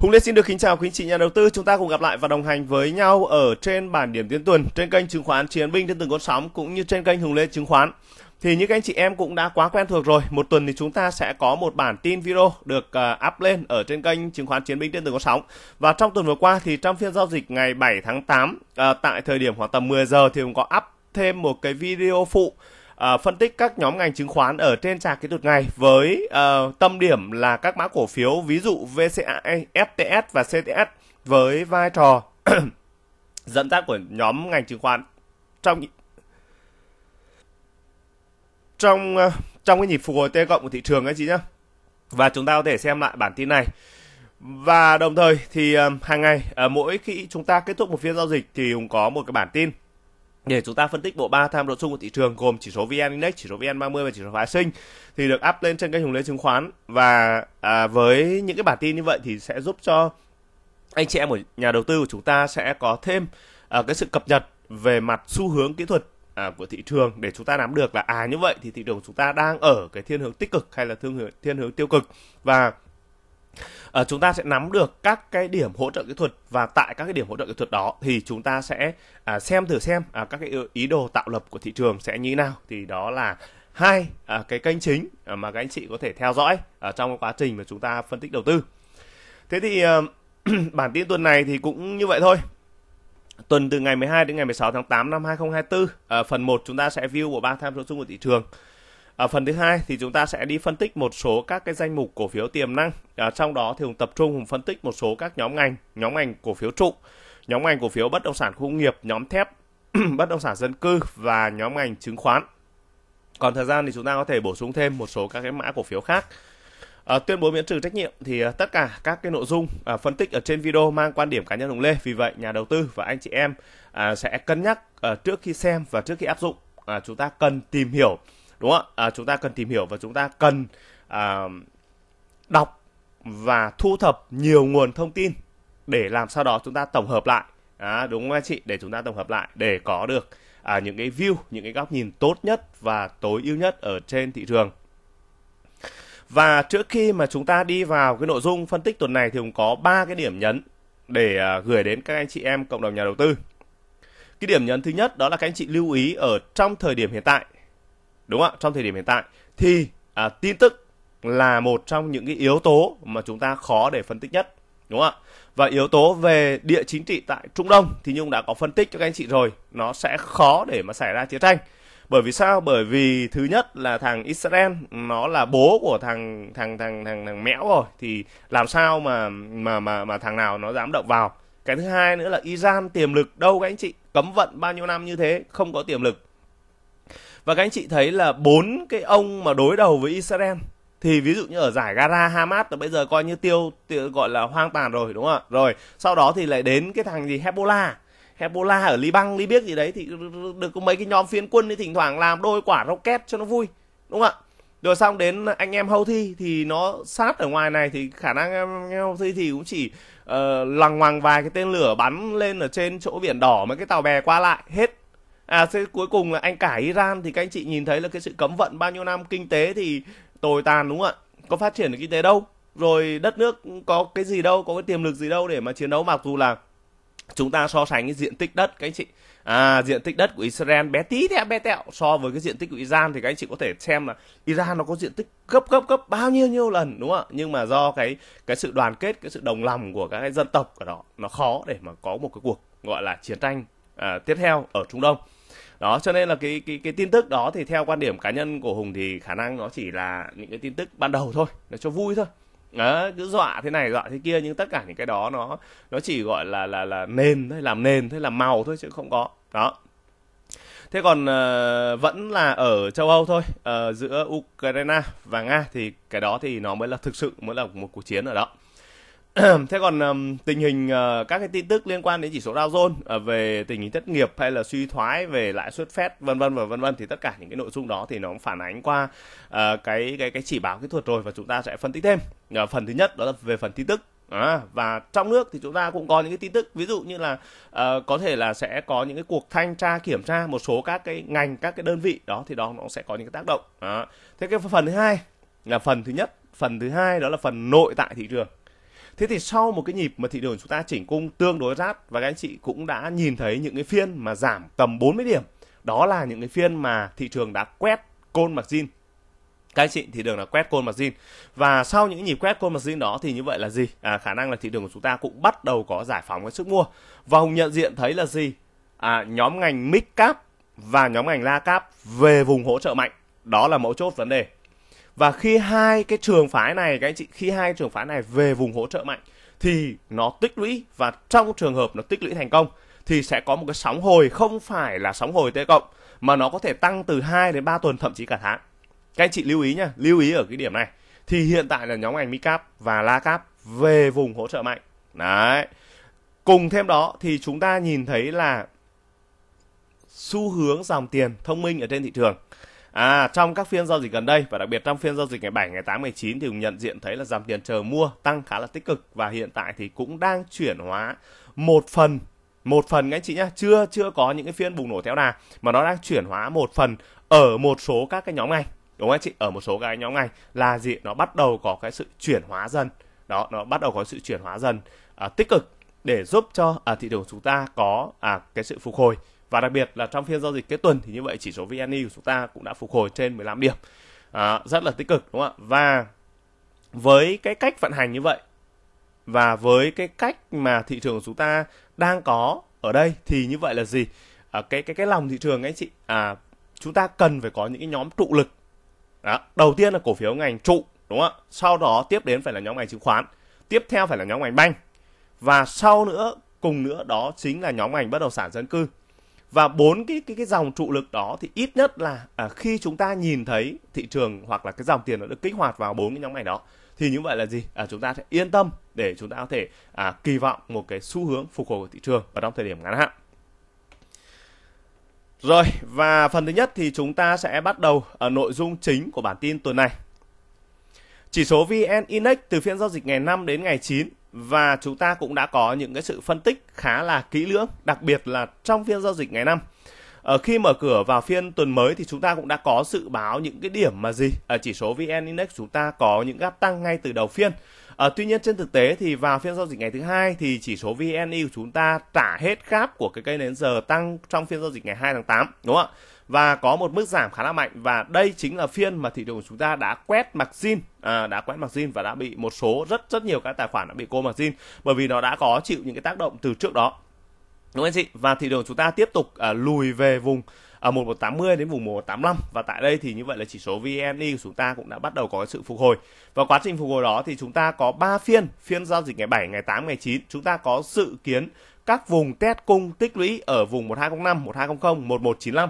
Hùng Lê xin được kính chào quý chị nhà đầu tư. Chúng ta cùng gặp lại và đồng hành với nhau ở trên bản điểm tiến tuần trên kênh chứng khoán Chiến binh trên từng con sóng cũng như trên kênh Hùng Lê chứng khoán. Thì như các anh chị em cũng đã quá quen thuộc rồi. Một tuần thì chúng ta sẽ có một bản tin video được uh, up lên ở trên kênh chứng khoán Chiến binh trên từng con sóng. Và trong tuần vừa qua thì trong phiên giao dịch ngày 7 tháng 8 uh, à, tại thời điểm khoảng tầm 10 giờ thì cũng có up thêm một cái video phụ uh, phân tích các nhóm ngành chứng khoán ở trên trạc kỹ thuật ngày với uh, tâm điểm là các mã cổ phiếu ví dụ VCA, FTS và CTS với vai trò dẫn dắt của nhóm ngành chứng khoán trong trong ờ, trong cái nhịp phục hồi T cộng của thị trường ấy chị nhá. Và chúng ta có thể xem lại bản tin này. Và đồng thời thì hàng ngày mỗi khi chúng ta kết thúc một phiên giao dịch thì cũng có một cái bản tin để chúng ta phân tích bộ ba tham độ chung của thị trường gồm chỉ số VN Index, chỉ số VN30 và chỉ số phái sinh thì được up lên trên kênh Hùng Lê Chứng khoán và à, với những cái bản tin như vậy thì sẽ giúp cho anh chị em của nhà đầu tư của chúng ta sẽ có thêm à, cái sự cập nhật về mặt xu hướng kỹ thuật à, của thị trường để chúng ta nắm được là à như vậy thì thị trường của chúng ta đang ở cái thiên hướng tích cực hay là thương hướng, thiên hướng tiêu cực và à, chúng ta sẽ nắm được các cái điểm hỗ trợ kỹ thuật và tại các cái điểm hỗ trợ kỹ thuật đó thì chúng ta sẽ à, xem thử xem à, các cái ý đồ tạo lập của thị trường sẽ như nào thì đó là hai à, cái kênh chính à, mà các anh chị có thể theo dõi ở à, trong quá trình mà chúng ta phân tích đầu tư thế thì à, bản tin tuần này thì cũng như vậy thôi tuần từ ngày 12 đến ngày 16 tháng 8 năm 2024 à, ờ, phần 1 chúng ta sẽ view bộ ba tham số chung của thị trường ở phần thứ hai thì chúng ta sẽ đi phân tích một số các cái danh mục cổ phiếu tiềm năng. À, trong đó thì Hùng tập trung Hùng phân tích một số các nhóm ngành, nhóm ngành cổ phiếu trụ, nhóm ngành cổ phiếu bất động sản khu công nghiệp, nhóm thép, bất động sản dân cư và nhóm ngành chứng khoán. Còn thời gian thì chúng ta có thể bổ sung thêm một số các cái mã cổ phiếu khác. À, tuyên bố miễn trừ trách nhiệm thì ờ, tất cả các cái nội dung à, phân tích ở trên video mang quan điểm cá nhân Hùng Lê. Vì vậy nhà đầu tư và anh chị em à, sẽ cân nhắc à, trước khi xem và trước khi áp dụng. À, chúng ta cần tìm hiểu đúng không ạ à, chúng ta cần tìm hiểu và chúng ta cần à, đọc và thu thập nhiều nguồn thông tin để làm sao đó chúng ta tổng hợp lại à, đúng không anh chị để chúng ta tổng hợp lại để có được à, những cái view những cái góc nhìn tốt nhất và tối ưu nhất ở trên thị trường và trước khi mà chúng ta đi vào cái nội dung phân tích tuần này thì cũng có ba cái điểm nhấn để à, gửi đến các anh chị em cộng đồng nhà đầu tư cái điểm nhấn thứ nhất đó là các anh chị lưu ý ở trong thời điểm hiện tại đúng không ạ trong thời điểm hiện tại thì à, tin tức là một trong những cái yếu tố mà chúng ta khó để phân tích nhất đúng không ạ và yếu tố về địa chính trị tại Trung Đông thì Nhung đã có phân tích cho các anh chị rồi nó sẽ khó để mà xảy ra chiến tranh bởi vì sao bởi vì thứ nhất là thằng Israel nó là bố của thằng thằng thằng thằng thằng mẽo rồi thì làm sao mà mà mà mà thằng nào nó dám động vào cái thứ hai nữa là Iran tiềm lực đâu các anh chị cấm vận bao nhiêu năm như thế không có tiềm lực và các anh chị thấy là bốn cái ông mà đối đầu với Israel thì ví dụ như ở giải Gaza, Hamas là bây giờ coi như tiêu, tiêu gọi là hoang tàn rồi đúng không ạ rồi sau đó thì lại đến cái thằng gì Hezbollah Hezbollah ở Liban Libiếc gì đấy thì được có mấy cái nhóm phiến quân thì thỉnh thoảng làm đôi quả rocket cho nó vui đúng không ạ rồi xong đến anh em Houthi thì nó sát ở ngoài này thì khả năng anh em Houthi thì cũng chỉ uh, lằng ngoằng vài cái tên lửa bắn lên ở trên chỗ biển đỏ mấy cái tàu bè qua lại hết à thế cuối cùng là anh cải Iran thì các anh chị nhìn thấy là cái sự cấm vận bao nhiêu năm kinh tế thì tồi tàn đúng không ạ có phát triển được kinh tế đâu rồi đất nước có cái gì đâu có cái tiềm lực gì đâu để mà chiến đấu mặc dù là chúng ta so sánh cái diện tích đất các anh chị à, diện tích đất của Israel bé tí thế bé tẹo so với cái diện tích của Iran thì các anh chị có thể xem là Iran nó có diện tích gấp gấp gấp bao nhiêu nhiêu lần đúng không ạ nhưng mà do cái cái sự đoàn kết cái sự đồng lòng của các dân tộc ở đó nó khó để mà có một cái cuộc gọi là chiến tranh à, tiếp theo ở Trung Đông đó cho nên là cái cái cái tin tức đó thì theo quan điểm cá nhân của hùng thì khả năng nó chỉ là những cái tin tức ban đầu thôi để cho vui thôi đó, cứ dọa thế này dọa thế kia nhưng tất cả những cái đó nó nó chỉ gọi là là là nền thôi làm nền thôi làm màu thôi chứ không có đó thế còn uh, vẫn là ở châu âu thôi uh, giữa ukraine và nga thì cái đó thì nó mới là thực sự mới là một cuộc chiến ở đó thế còn um, tình hình uh, các cái tin tức liên quan đến chỉ số Dow Jones uh, về tình hình thất nghiệp hay là suy thoái về lãi suất Fed vân vân và vân vân thì tất cả những cái nội dung đó thì nó phản ánh qua uh, cái cái cái chỉ báo kỹ thuật rồi và chúng ta sẽ phân tích thêm. Uh, phần thứ nhất đó là về phần tin tức À, và trong nước thì chúng ta cũng có những cái tin tức ví dụ như là uh, có thể là sẽ có những cái cuộc thanh tra kiểm tra một số các cái ngành các cái đơn vị đó thì đó nó sẽ có những cái tác động à. thế cái phần thứ hai là phần thứ nhất phần thứ hai đó là phần nội tại thị trường Thế thì sau một cái nhịp mà thị trường chúng ta chỉnh cung tương đối rát và các anh chị cũng đã nhìn thấy những cái phiên mà giảm tầm 40 điểm. Đó là những cái phiên mà thị trường đã quét côn mặc zin. Các anh chị thị trường đã quét côn mặc zin. Và sau những nhịp quét côn mặc zin đó thì như vậy là gì? À, khả năng là thị trường của chúng ta cũng bắt đầu có giải phóng cái sức mua. Và Hùng nhận diện thấy là gì? À, nhóm ngành mid cap và nhóm ngành la cap về vùng hỗ trợ mạnh. Đó là mấu chốt vấn đề và khi hai cái trường phái này các anh chị khi hai trường phái này về vùng hỗ trợ mạnh thì nó tích lũy và trong trường hợp nó tích lũy thành công thì sẽ có một cái sóng hồi không phải là sóng hồi T cộng mà nó có thể tăng từ 2 đến 3 tuần thậm chí cả tháng. Các anh chị lưu ý nhá, lưu ý ở cái điểm này. Thì hiện tại là nhóm ngành Micap và La Cap về vùng hỗ trợ mạnh. Đấy. Cùng thêm đó thì chúng ta nhìn thấy là xu hướng dòng tiền thông minh ở trên thị trường À, trong các phiên giao dịch gần đây và đặc biệt trong phiên giao dịch ngày 7, ngày 8, ngày 9 thì Hùng nhận diện thấy là dòng tiền chờ mua tăng khá là tích cực và hiện tại thì cũng đang chuyển hóa một phần một phần các anh chị nhá chưa chưa có những cái phiên bùng nổ theo đà mà nó đang chuyển hóa một phần ở một số các cái nhóm ngành đúng không anh chị ở một số cái nhóm ngành là gì nó bắt đầu có cái sự chuyển hóa dần đó nó bắt đầu có sự chuyển hóa dần à, tích cực để giúp cho à, thị trường chúng ta có à, cái sự phục hồi và đặc biệt là trong phiên giao dịch kết tuần thì như vậy chỉ số VN Index của chúng ta cũng đã phục hồi trên 15 điểm à, rất là tích cực đúng không ạ và với cái cách vận hành như vậy và với cái cách mà thị trường của chúng ta đang có ở đây thì như vậy là gì à, cái cái cái lòng thị trường anh chị à chúng ta cần phải có những cái nhóm trụ lực đó. đầu tiên là cổ phiếu ngành trụ đúng không ạ sau đó tiếp đến phải là nhóm ngành chứng khoán tiếp theo phải là nhóm ngành banh và sau nữa cùng nữa đó chính là nhóm ngành bất động sản dân cư và bốn cái cái cái dòng trụ lực đó thì ít nhất là à, khi chúng ta nhìn thấy thị trường hoặc là cái dòng tiền nó được kích hoạt vào bốn cái nhóm này đó thì như vậy là gì à, chúng ta sẽ yên tâm để chúng ta có thể à, kỳ vọng một cái xu hướng phục hồi của thị trường ở trong thời điểm ngắn hạn rồi và phần thứ nhất thì chúng ta sẽ bắt đầu ở nội dung chính của bản tin tuần này chỉ số VN Index từ phiên giao dịch ngày 5 đến ngày 9 và chúng ta cũng đã có những cái sự phân tích khá là kỹ lưỡng, đặc biệt là trong phiên giao dịch ngày năm. Ở ờ, khi mở cửa vào phiên tuần mới thì chúng ta cũng đã có dự báo những cái điểm mà gì ở ờ, chỉ số VN Index chúng ta có những gap tăng ngay từ đầu phiên À, tuy nhiên trên thực tế thì vào phiên giao dịch ngày thứ hai thì chỉ số VNI e của chúng ta trả hết gáp của cái cây nến giờ tăng trong phiên giao dịch ngày 2 tháng 8 đúng không ạ? Và có một mức giảm khá là mạnh và đây chính là phiên mà thị trường của chúng ta đã quét mặc zin à, đã quét mặc zin và đã bị một số rất rất nhiều các tài khoản đã bị cô mặc zin bởi vì nó đã có chịu những cái tác động từ trước đó đúng không anh chị và thị trường chúng ta tiếp tục à, lùi về vùng ở à, 1180 đến vùng 1185 và tại đây thì như vậy là chỉ số VNI của chúng ta cũng đã bắt đầu có sự phục hồi. Và quá trình phục hồi đó thì chúng ta có 3 phiên, phiên giao dịch ngày 7, ngày 8, ngày 9, chúng ta có dự kiến các vùng test cung tích lũy ở vùng 1205, 1200, 1195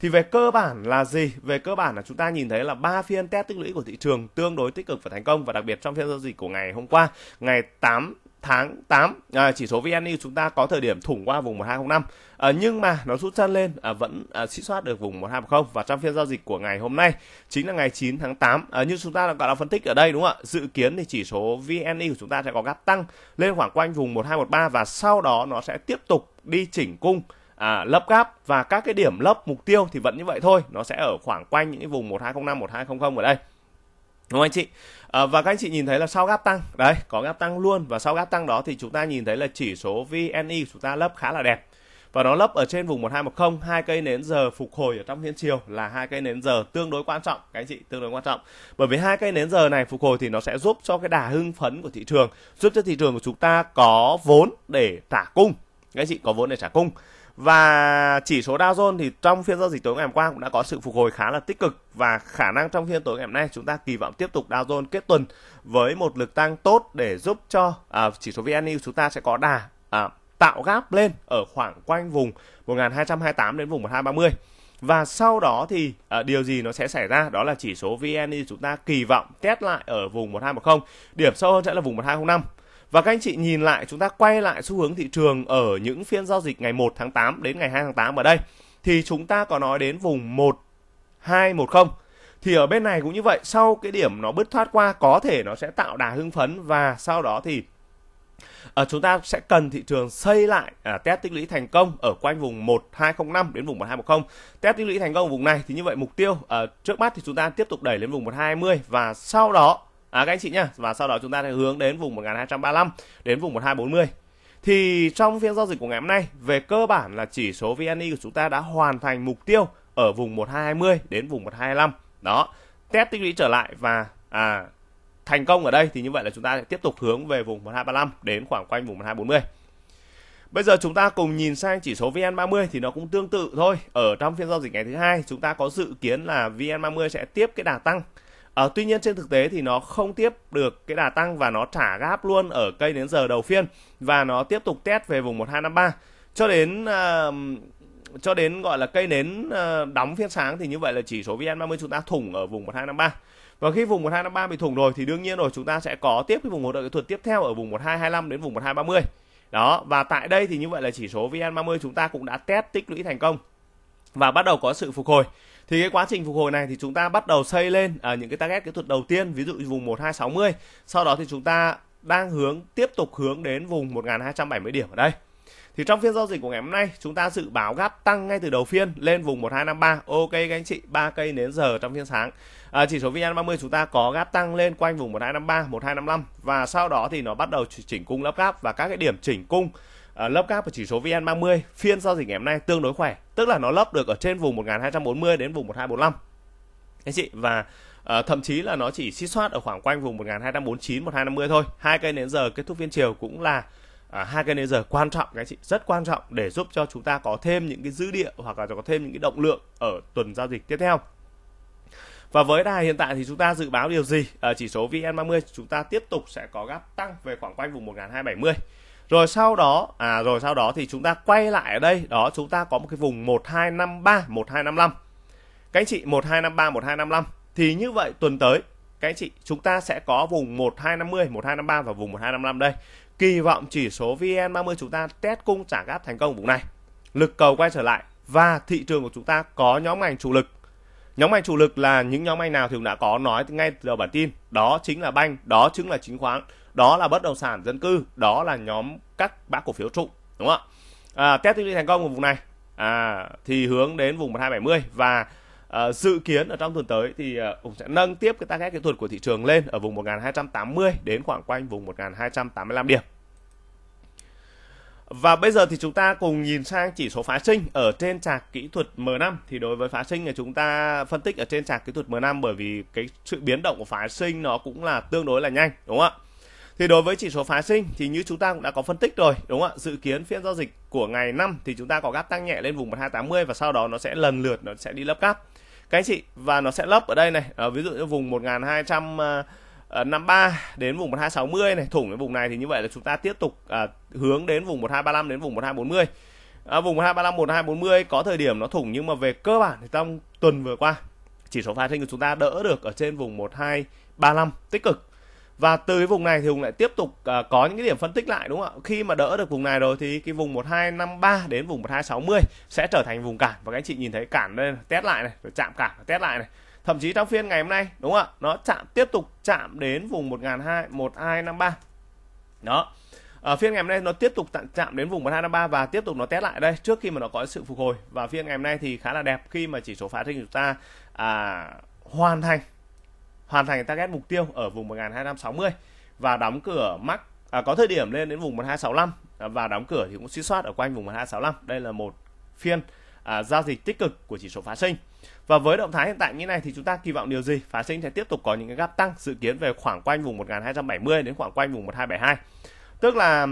thì về cơ bản là gì về cơ bản là chúng ta nhìn thấy là ba phiên test tích lũy của thị trường tương đối tích cực và thành công và đặc biệt trong phiên giao dịch của ngày hôm qua ngày 8 tháng 8 à, chỉ số VN chúng ta có thời điểm thủng qua vùng 1205 à, nhưng mà nó rút chân lên à, vẫn à, xích soát được vùng 1210 và trong phiên giao dịch của ngày hôm nay chính là ngày 9 tháng 8 à, như chúng ta đã gọi là phân tích ở đây đúng không ạ dự kiến thì chỉ số VN của chúng ta sẽ có gap tăng lên khoảng quanh vùng 1213 và sau đó nó sẽ tiếp tục đi chỉnh cung à, lấp gáp và các cái điểm lấp mục tiêu thì vẫn như vậy thôi nó sẽ ở khoảng quanh những cái vùng 1205 1200 ở đây đúng không anh chị Ờ, và các anh chị nhìn thấy là sau gáp tăng đấy có gáp tăng luôn và sau gáp tăng đó thì chúng ta nhìn thấy là chỉ số VNI của chúng ta lấp khá là đẹp và nó lấp ở trên vùng 1210 hai cây nến giờ phục hồi ở trong phiên chiều là hai cây nến giờ tương đối quan trọng các anh chị tương đối quan trọng bởi vì hai cây nến giờ này phục hồi thì nó sẽ giúp cho cái đà hưng phấn của thị trường giúp cho thị trường của chúng ta có vốn để trả cung các anh chị có vốn để trả cung và chỉ số Dow Jones thì trong phiên giao dịch tối ngày hôm qua cũng đã có sự phục hồi khá là tích cực và khả năng trong phiên tối ngày hôm nay chúng ta kỳ vọng tiếp tục Dow Jones kết tuần với một lực tăng tốt để giúp cho à, chỉ số VN chúng ta sẽ có đà à, tạo gáp lên ở khoảng quanh vùng 1228 đến vùng 1230. Và sau đó thì à, điều gì nó sẽ xảy ra đó là chỉ số VN chúng ta kỳ vọng test lại ở vùng 1210, điểm sâu hơn sẽ là vùng 1205 và các anh chị nhìn lại chúng ta quay lại xu hướng thị trường ở những phiên giao dịch ngày 1 tháng 8 đến ngày 2 tháng 8 ở đây thì chúng ta có nói đến vùng 1210 thì ở bên này cũng như vậy sau cái điểm nó bứt thoát qua có thể nó sẽ tạo đà hưng phấn và sau đó thì À, chúng ta sẽ cần thị trường xây lại à, test tích lũy thành công ở quanh vùng 1205 đến vùng 1210. Test tích lũy thành công ở vùng này thì như vậy mục tiêu à, trước mắt thì chúng ta tiếp tục đẩy lên vùng 1220 và sau đó à, các anh chị nhá và sau đó chúng ta sẽ hướng đến vùng 1235 đến vùng 1240 thì trong phiên giao dịch của ngày hôm nay về cơ bản là chỉ số VNI của chúng ta đã hoàn thành mục tiêu ở vùng 1220 đến vùng 1225 đó test tích lũy trở lại và à, thành công ở đây thì như vậy là chúng ta sẽ tiếp tục hướng về vùng 1235 đến khoảng quanh vùng 1240 Bây giờ chúng ta cùng nhìn sang chỉ số VN30 thì nó cũng tương tự thôi. Ở trong phiên giao dịch ngày thứ hai, chúng ta có dự kiến là VN30 sẽ tiếp cái đà tăng À, tuy nhiên trên thực tế thì nó không tiếp được cái đà tăng và nó trả gáp luôn ở cây đến giờ đầu phiên và nó tiếp tục test về vùng 1253 cho đến uh, cho đến gọi là cây nến uh, đóng phiên sáng thì như vậy là chỉ số VN30 chúng ta thủng ở vùng 1253. Và khi vùng 1253 bị thủng rồi thì đương nhiên rồi chúng ta sẽ có tiếp cái vùng hỗ trợ kỹ thuật tiếp theo ở vùng 1225 đến vùng 1230. Đó, và tại đây thì như vậy là chỉ số VN30 chúng ta cũng đã test tích lũy thành công và bắt đầu có sự phục hồi thì cái quá trình phục hồi này thì chúng ta bắt đầu xây lên ở à, những cái target kỹ thuật đầu tiên ví dụ vùng 1260 sau đó thì chúng ta đang hướng tiếp tục hướng đến vùng 1270 điểm ở đây thì trong phiên giao dịch của ngày hôm nay chúng ta dự báo gáp tăng ngay từ đầu phiên lên vùng 1253 ok các anh chị ba cây nến giờ trong phiên sáng à, chỉ số VN30 chúng ta có gáp tăng lên quanh vùng 1253 1255 và sau đó thì nó bắt đầu chỉnh cung lắp gáp và các cái điểm chỉnh cung uh, lấp gap của chỉ số VN30 phiên giao dịch ngày hôm nay tương đối khỏe, tức là nó lấp được ở trên vùng 1240 đến vùng 1245. Anh chị và À, thậm chí là nó chỉ xích soát ở khoảng quanh vùng 1249 1250 thôi. Hai cây nến giờ kết thúc phiên chiều cũng là à, hai cây nến giờ quan trọng các anh chị, rất quan trọng để giúp cho chúng ta có thêm những cái dữ địa hoặc là có thêm những cái động lượng ở tuần giao dịch tiếp theo. Và với đà hiện tại thì chúng ta dự báo điều gì? À, chỉ số VN30 chúng ta tiếp tục sẽ có gap tăng về khoảng quanh vùng 1270 rồi sau đó à rồi sau đó thì chúng ta quay lại ở đây đó chúng ta có một cái vùng một một hai hai năm ba năm năm các anh chị một một hai hai năm ba năm năm thì như vậy tuần tới các anh chị chúng ta sẽ có vùng một một hai hai năm mươi năm ba và vùng một hai năm năm đây kỳ vọng chỉ số VN30 chúng ta test cung trả gáp thành công vùng này lực cầu quay trở lại và thị trường của chúng ta có nhóm ngành chủ lực Nhóm ngành chủ lực là những nhóm ngành nào thì cũng đã có nói ngay từ đầu bản tin. Đó chính là banh, đó chính là chứng khoán, đó là bất động sản dân cư, đó là nhóm các mã cổ phiếu trụ, đúng không ạ? À, test TV thành công của vùng này à, thì hướng đến vùng 1270 và à, dự kiến ở trong tuần tới thì à, cũng sẽ nâng tiếp cái target kỹ thuật của thị trường lên ở vùng 1280 đến khoảng quanh vùng 1285 điểm. Và bây giờ thì chúng ta cùng nhìn sang chỉ số phá sinh ở trên trạc kỹ thuật M5 thì đối với phá sinh thì chúng ta phân tích ở trên trạc kỹ thuật M5 bởi vì cái sự biến động của phá sinh nó cũng là tương đối là nhanh đúng không ạ? Thì đối với chỉ số phá sinh thì như chúng ta cũng đã có phân tích rồi đúng không ạ? Dự kiến phiên giao dịch của ngày 5 thì chúng ta có gáp tăng nhẹ lên vùng 1280 và sau đó nó sẽ lần lượt nó sẽ đi lấp gáp. Các anh chị và nó sẽ lấp ở đây này, ở ờ, ví dụ như vùng 1200 53 ờ, đến vùng 1260 này thủng cái vùng này thì như vậy là chúng ta tiếp tục à, hướng đến vùng 1235 đến vùng 1240 à, vùng 1235 1240 có thời điểm nó thủng nhưng mà về cơ bản thì trong tuần vừa qua chỉ số phái sinh của chúng ta đỡ được ở trên vùng 1235 tích cực và từ cái vùng này thì Hùng lại tiếp tục à, có những cái điểm phân tích lại đúng không ạ? Khi mà đỡ được vùng này rồi thì cái vùng 1253 đến vùng 1260 sẽ trở thành vùng cản và các anh chị nhìn thấy cản đây test lại này, rồi chạm cản test lại này thậm chí trong phiên ngày hôm nay đúng không ạ nó chạm tiếp tục chạm đến vùng một một hai hai năm ba đó ở ờ, phiên ngày hôm nay nó tiếp tục chạm đến vùng 1253 và tiếp tục nó test lại đây trước khi mà nó có sự phục hồi và phiên ngày hôm nay thì khá là đẹp khi mà chỉ số phá trình chúng ta à, hoàn thành hoàn thành target mục tiêu ở vùng 1260 và đóng cửa mắc à, có thời điểm lên đến vùng 1265 và đóng cửa thì cũng suy soát ở quanh vùng 1265 đây là một phiên à, giao dịch tích cực của chỉ số phá sinh và với động thái hiện tại như này thì chúng ta kỳ vọng điều gì Phá sinh sẽ tiếp tục có những cái gap tăng dự kiến về khoảng quanh vùng 1270 đến khoảng quanh vùng 1272 tức là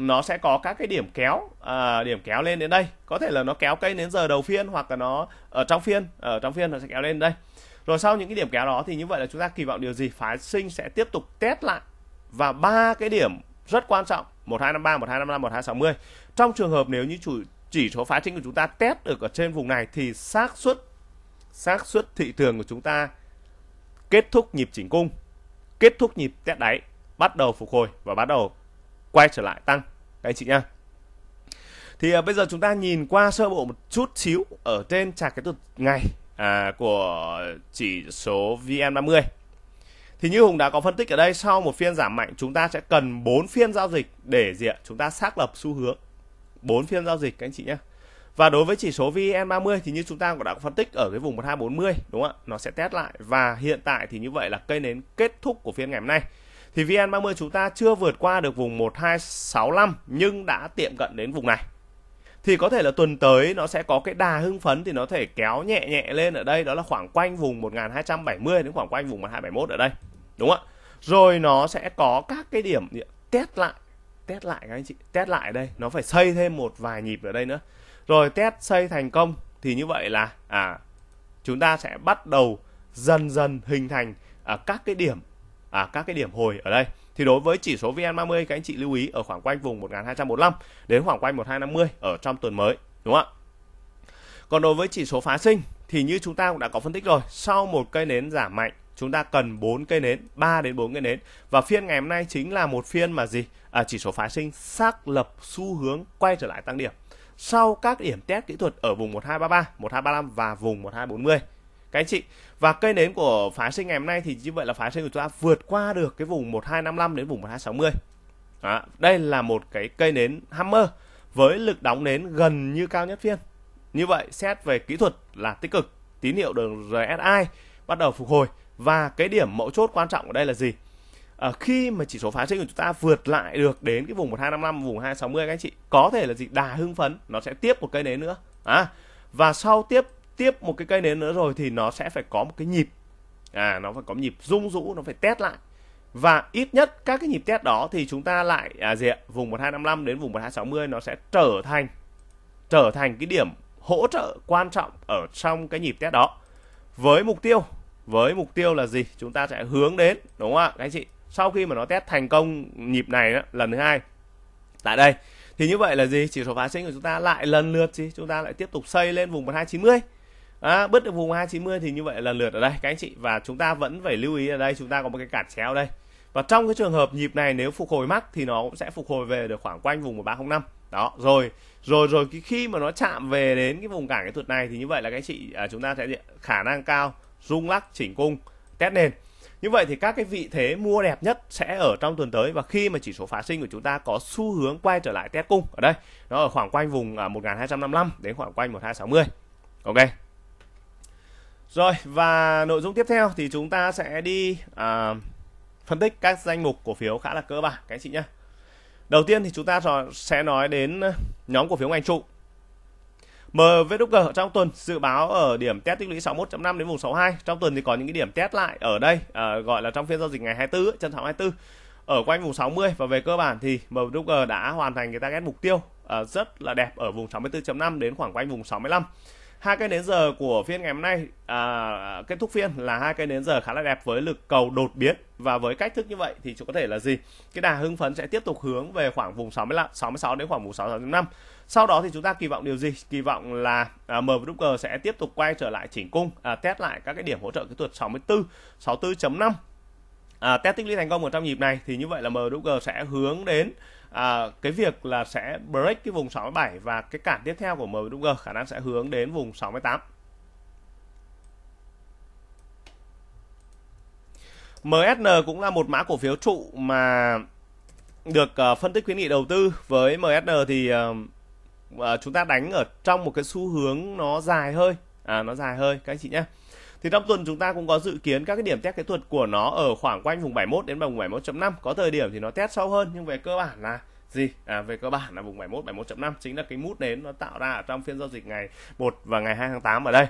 nó sẽ có các cái điểm kéo à, điểm kéo lên đến đây có thể là nó kéo cây đến giờ đầu phiên hoặc là nó ở trong phiên ở trong phiên nó sẽ kéo lên đây rồi sau những cái điểm kéo đó thì như vậy là chúng ta kỳ vọng điều gì Phá sinh sẽ tiếp tục test lại và ba cái điểm rất quan trọng 1253, 1255, 1260. Trong trường hợp nếu như chủ chỉ số phá chính của chúng ta test được ở trên vùng này thì xác suất xác suất thị trường của chúng ta kết thúc nhịp chỉnh cung, kết thúc nhịp test đáy, bắt đầu phục hồi và bắt đầu quay trở lại tăng các anh chị nhá. Thì à, bây giờ chúng ta nhìn qua sơ bộ một chút xíu ở trên chart cái tuần ngày à, của chỉ số vn 30 Thì như Hùng đã có phân tích ở đây sau một phiên giảm mạnh chúng ta sẽ cần 4 phiên giao dịch để gì ạ? Chúng ta xác lập xu hướng 4 phiên giao dịch các anh chị nhé và đối với chỉ số VN30 e thì như chúng ta cũng đã phân tích ở cái vùng 1240 đúng không ạ? Nó sẽ test lại và hiện tại thì như vậy là cây nến kết thúc của phiên ngày hôm nay. Thì VN30 e chúng ta chưa vượt qua được vùng 1265 nhưng đã tiệm cận đến vùng này. Thì có thể là tuần tới nó sẽ có cái đà hưng phấn thì nó thể kéo nhẹ nhẹ lên ở đây đó là khoảng quanh vùng 1270 đến khoảng quanh vùng 1271 ở đây. Đúng không ạ? Rồi nó sẽ có các cái điểm test lại test lại các anh chị test lại đây nó phải xây thêm một vài nhịp ở đây nữa rồi test xây thành công thì như vậy là à chúng ta sẽ bắt đầu dần dần hình thành ở à, các cái điểm à, các cái điểm hồi ở đây thì đối với chỉ số VN30 các anh chị lưu ý ở khoảng quanh vùng 1245 đến khoảng quanh 1250 ở trong tuần mới đúng không ạ còn đối với chỉ số phá sinh thì như chúng ta cũng đã có phân tích rồi sau một cây nến giảm mạnh chúng ta cần 4 cây nến, 3 đến 4 cây nến. Và phiên ngày hôm nay chính là một phiên mà gì? À, chỉ số phái sinh xác lập xu hướng quay trở lại tăng điểm sau các điểm test kỹ thuật ở vùng 1233, 1235 và vùng 1240. Các anh chị, và cây nến của phái sinh ngày hôm nay thì như vậy là phái sinh của chúng ta vượt qua được cái vùng 1255 đến vùng 1260. Đó, đây là một cái cây nến hammer với lực đóng nến gần như cao nhất phiên. Như vậy xét về kỹ thuật là tích cực, tín hiệu đường RSI bắt đầu phục hồi và cái điểm mẫu chốt quan trọng ở đây là gì à, khi mà chỉ số phá sinh của chúng ta vượt lại được đến cái vùng 1255 vùng 260 các anh chị có thể là gì đà hưng phấn nó sẽ tiếp một cây nến nữa à, và sau tiếp tiếp một cái cây nến nữa rồi thì nó sẽ phải có một cái nhịp à nó phải có nhịp rung rũ nó phải test lại và ít nhất các cái nhịp test đó thì chúng ta lại à, gì ạ? vùng 1255 đến vùng 1260 nó sẽ trở thành trở thành cái điểm hỗ trợ quan trọng ở trong cái nhịp test đó với mục tiêu với mục tiêu là gì chúng ta sẽ hướng đến đúng không ạ các anh chị sau khi mà nó test thành công nhịp này đó, lần thứ hai tại đây thì như vậy là gì chỉ số phá sinh của chúng ta lại lần lượt gì chúng ta lại tiếp tục xây lên vùng 1290 à, bứt được vùng 290 thì như vậy lần lượt ở đây các anh chị và chúng ta vẫn phải lưu ý ở đây chúng ta có một cái cản chéo đây và trong cái trường hợp nhịp này nếu phục hồi mắc thì nó cũng sẽ phục hồi về được khoảng quanh vùng 1305 đó rồi rồi rồi khi mà nó chạm về đến cái vùng cản cái thuật này thì như vậy là các anh chị à, chúng ta sẽ khả năng cao rung lắc chỉnh cung test nền như vậy thì các cái vị thế mua đẹp nhất sẽ ở trong tuần tới và khi mà chỉ số phá sinh của chúng ta có xu hướng quay trở lại test cung ở đây nó ở khoảng quanh vùng 1255 à, đến khoảng quanh 1260 ok rồi và nội dung tiếp theo thì chúng ta sẽ đi à, phân tích các danh mục cổ phiếu khá là cơ bản các anh chị nhé đầu tiên thì chúng ta sẽ nói đến à, nhóm cổ phiếu ngành trụ MVDG trong tuần dự báo ở điểm test tích lũy 61.5 đến vùng 62. Trong tuần thì có những cái điểm test lại ở đây à, gọi là trong phiên giao dịch ngày 24 chân sóng 24 ở quanh vùng 60 và về cơ bản thì MVDG đã hoàn thành cái target mục tiêu à, rất là đẹp ở vùng 64.5 đến khoảng quanh vùng 65 hai cây nến giờ của phiên ngày hôm nay à, kết thúc phiên là hai cây nến giờ khá là đẹp với lực cầu đột biến và với cách thức như vậy thì chúng có thể là gì cái đà hưng phấn sẽ tiếp tục hướng về khoảng vùng 65 66 đến khoảng vùng 66.5 sau đó thì chúng ta kỳ vọng điều gì kỳ vọng là à, M sẽ tiếp tục quay trở lại chỉnh cung à, test lại các cái điểm hỗ trợ kỹ thuật 64 64.5 à, test tích lũy thành công ở trong nhịp này thì như vậy là MWG sẽ hướng đến à, cái việc là sẽ break cái vùng 67 và cái cản tiếp theo của MWG khả năng sẽ hướng đến vùng 68 MSN cũng là một mã cổ phiếu trụ mà được uh, phân tích khuyến nghị đầu tư với MSN thì uh, uh, chúng ta đánh ở trong một cái xu hướng nó dài hơi à nó dài hơi các anh chị nhé thì trong tuần chúng ta cũng có dự kiến các cái điểm test kỹ thuật của nó ở khoảng quanh vùng 71 đến vùng 71.5 có thời điểm thì nó test sâu hơn nhưng về cơ bản là gì à, về cơ bản là vùng 71 71.5 chính là cái mút nến nó tạo ra ở trong phiên giao dịch ngày 1 và ngày 2 tháng 8 ở đây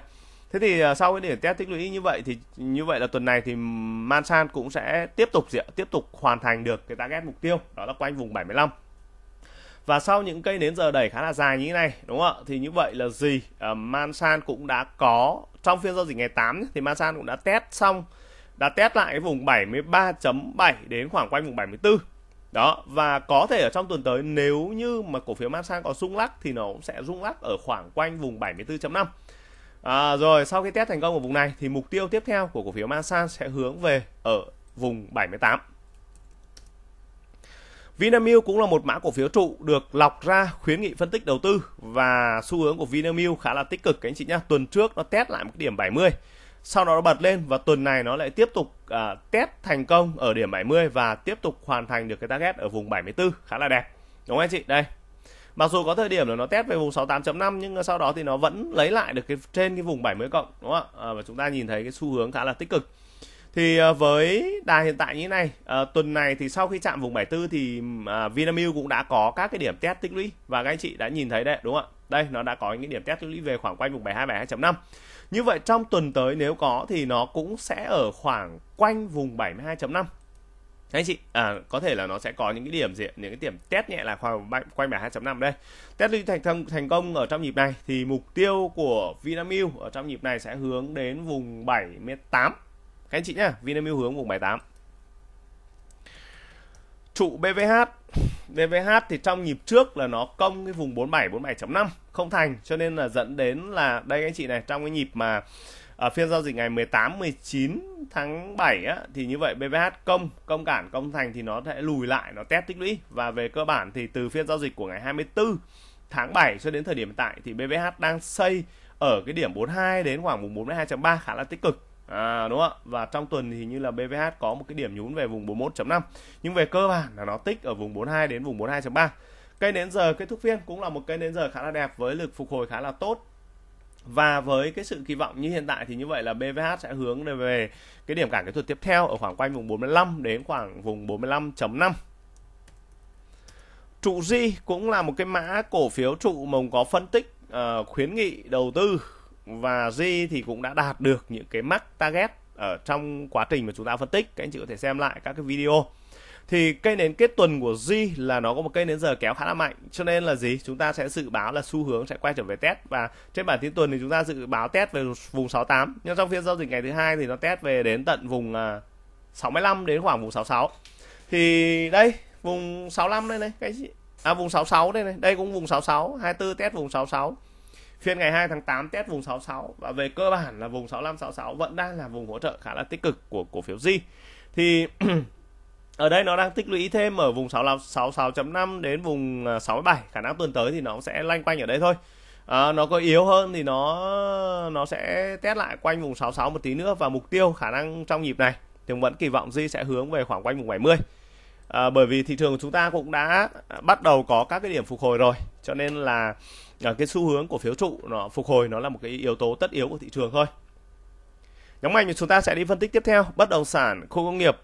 thế thì à, sau cái điểm test tích lũy như vậy thì như vậy là tuần này thì Mansan cũng sẽ tiếp tục tiếp tục hoàn thành được cái target mục tiêu đó là quanh vùng 75 và sau những cây nến giờ đẩy khá là dài như thế này đúng không ạ thì như vậy là gì à, Mansan cũng đã có trong phiên giao dịch ngày 8 thì Mansan cũng đã test xong đã test lại cái vùng 73.7 đến khoảng quanh vùng 74 đó và có thể ở trong tuần tới nếu như mà cổ phiếu Mansan có rung lắc thì nó cũng sẽ rung lắc ở khoảng quanh vùng 74.5 à, rồi sau khi test thành công ở vùng này thì mục tiêu tiếp theo của cổ phiếu Mansan sẽ hướng về ở vùng 78 Vinamilk cũng là một mã cổ phiếu trụ được lọc ra khuyến nghị phân tích đầu tư và xu hướng của Vinamilk khá là tích cực các anh chị nhá. Tuần trước nó test lại một cái điểm 70. Sau đó nó bật lên và tuần này nó lại tiếp tục à, test thành công ở điểm 70 và tiếp tục hoàn thành được cái target ở vùng 74 khá là đẹp. Đúng không anh chị? Đây. Mặc dù có thời điểm là nó test về vùng 68.5 nhưng sau đó thì nó vẫn lấy lại được cái trên cái vùng 70 cộng đúng không ạ? À, và chúng ta nhìn thấy cái xu hướng khá là tích cực thì à, với đà hiện tại như thế này à, tuần này thì sau khi chạm vùng 74 thì à, Vinamilk cũng đã có các cái điểm test tích lũy và các anh chị đã nhìn thấy đấy đúng không ạ đây nó đã có những điểm test tích lũy về khoảng quanh vùng 72 72.5 như vậy trong tuần tới nếu có thì nó cũng sẽ ở khoảng quanh vùng 72.5 anh chị à, có thể là nó sẽ có những cái điểm gì những cái điểm test nhẹ là khoảng quanh bài 2.5 đây test đi thành thành thành công ở trong nhịp này thì mục tiêu của Vinamilk ở trong nhịp này sẽ hướng đến vùng 78 các anh chị nhá, Vinamilk hướng vùng 78. Trụ BVH. BVH thì trong nhịp trước là nó công cái vùng 47 47.5 không thành cho nên là dẫn đến là đây các anh chị này trong cái nhịp mà ở à, phiên giao dịch ngày 18 19 tháng 7 á, thì như vậy BVH công công cản công thành thì nó sẽ lùi lại nó test tích lũy và về cơ bản thì từ phiên giao dịch của ngày 24 tháng 7 cho đến thời điểm hiện tại thì BVH đang xây ở cái điểm 42 đến khoảng vùng 42.3 khá là tích cực à, đúng không ạ và trong tuần thì như là BVH có một cái điểm nhún về vùng 41.5 nhưng về cơ bản là nó tích ở vùng 42 đến vùng 42.3 cây nến giờ kết thúc phiên cũng là một cây nến giờ khá là đẹp với lực phục hồi khá là tốt và với cái sự kỳ vọng như hiện tại thì như vậy là BVH sẽ hướng về cái điểm cản kỹ thuật tiếp theo ở khoảng quanh vùng 45 đến khoảng vùng 45.5 Trụ Di cũng là một cái mã cổ phiếu trụ mà có phân tích uh, khuyến nghị đầu tư và G thì cũng đã đạt được những cái mắc target ở trong quá trình mà chúng ta phân tích các anh chị có thể xem lại các cái video thì cây nến kết tuần của G là nó có một cây nến giờ kéo khá là mạnh cho nên là gì chúng ta sẽ dự báo là xu hướng sẽ quay trở về test và trên bản tin tuần thì chúng ta dự báo test về vùng 68 nhưng trong phiên giao dịch ngày thứ hai thì nó test về đến tận vùng 65 à, đến khoảng vùng 66 thì đây vùng 65 đây này các anh chị à vùng 66 đây này đây cũng vùng 66 24 test vùng 66 Phiên ngày 2 tháng 8 test vùng 66 và về cơ bản là vùng 65,66 vẫn đang là vùng hỗ trợ khá là tích cực của cổ phiếu Z. Thì ở đây nó đang tích lũy thêm ở vùng 66.5 đến vùng 67 à, khả năng tuần tới thì nó sẽ lanh quanh ở đây thôi à, nó có yếu hơn thì nó nó sẽ test lại quanh vùng 66 một tí nữa và mục tiêu khả năng trong nhịp này thì vẫn kỳ vọng Di sẽ hướng về khoảng quanh vùng 70 à, bởi vì thị trường của chúng ta cũng đã bắt đầu có các cái điểm phục hồi rồi cho nên là à, cái xu hướng của phiếu trụ nó phục hồi nó là một cái yếu tố tất yếu của thị trường thôi nhóm ngành thì chúng ta sẽ đi phân tích tiếp theo bất động sản khu công nghiệp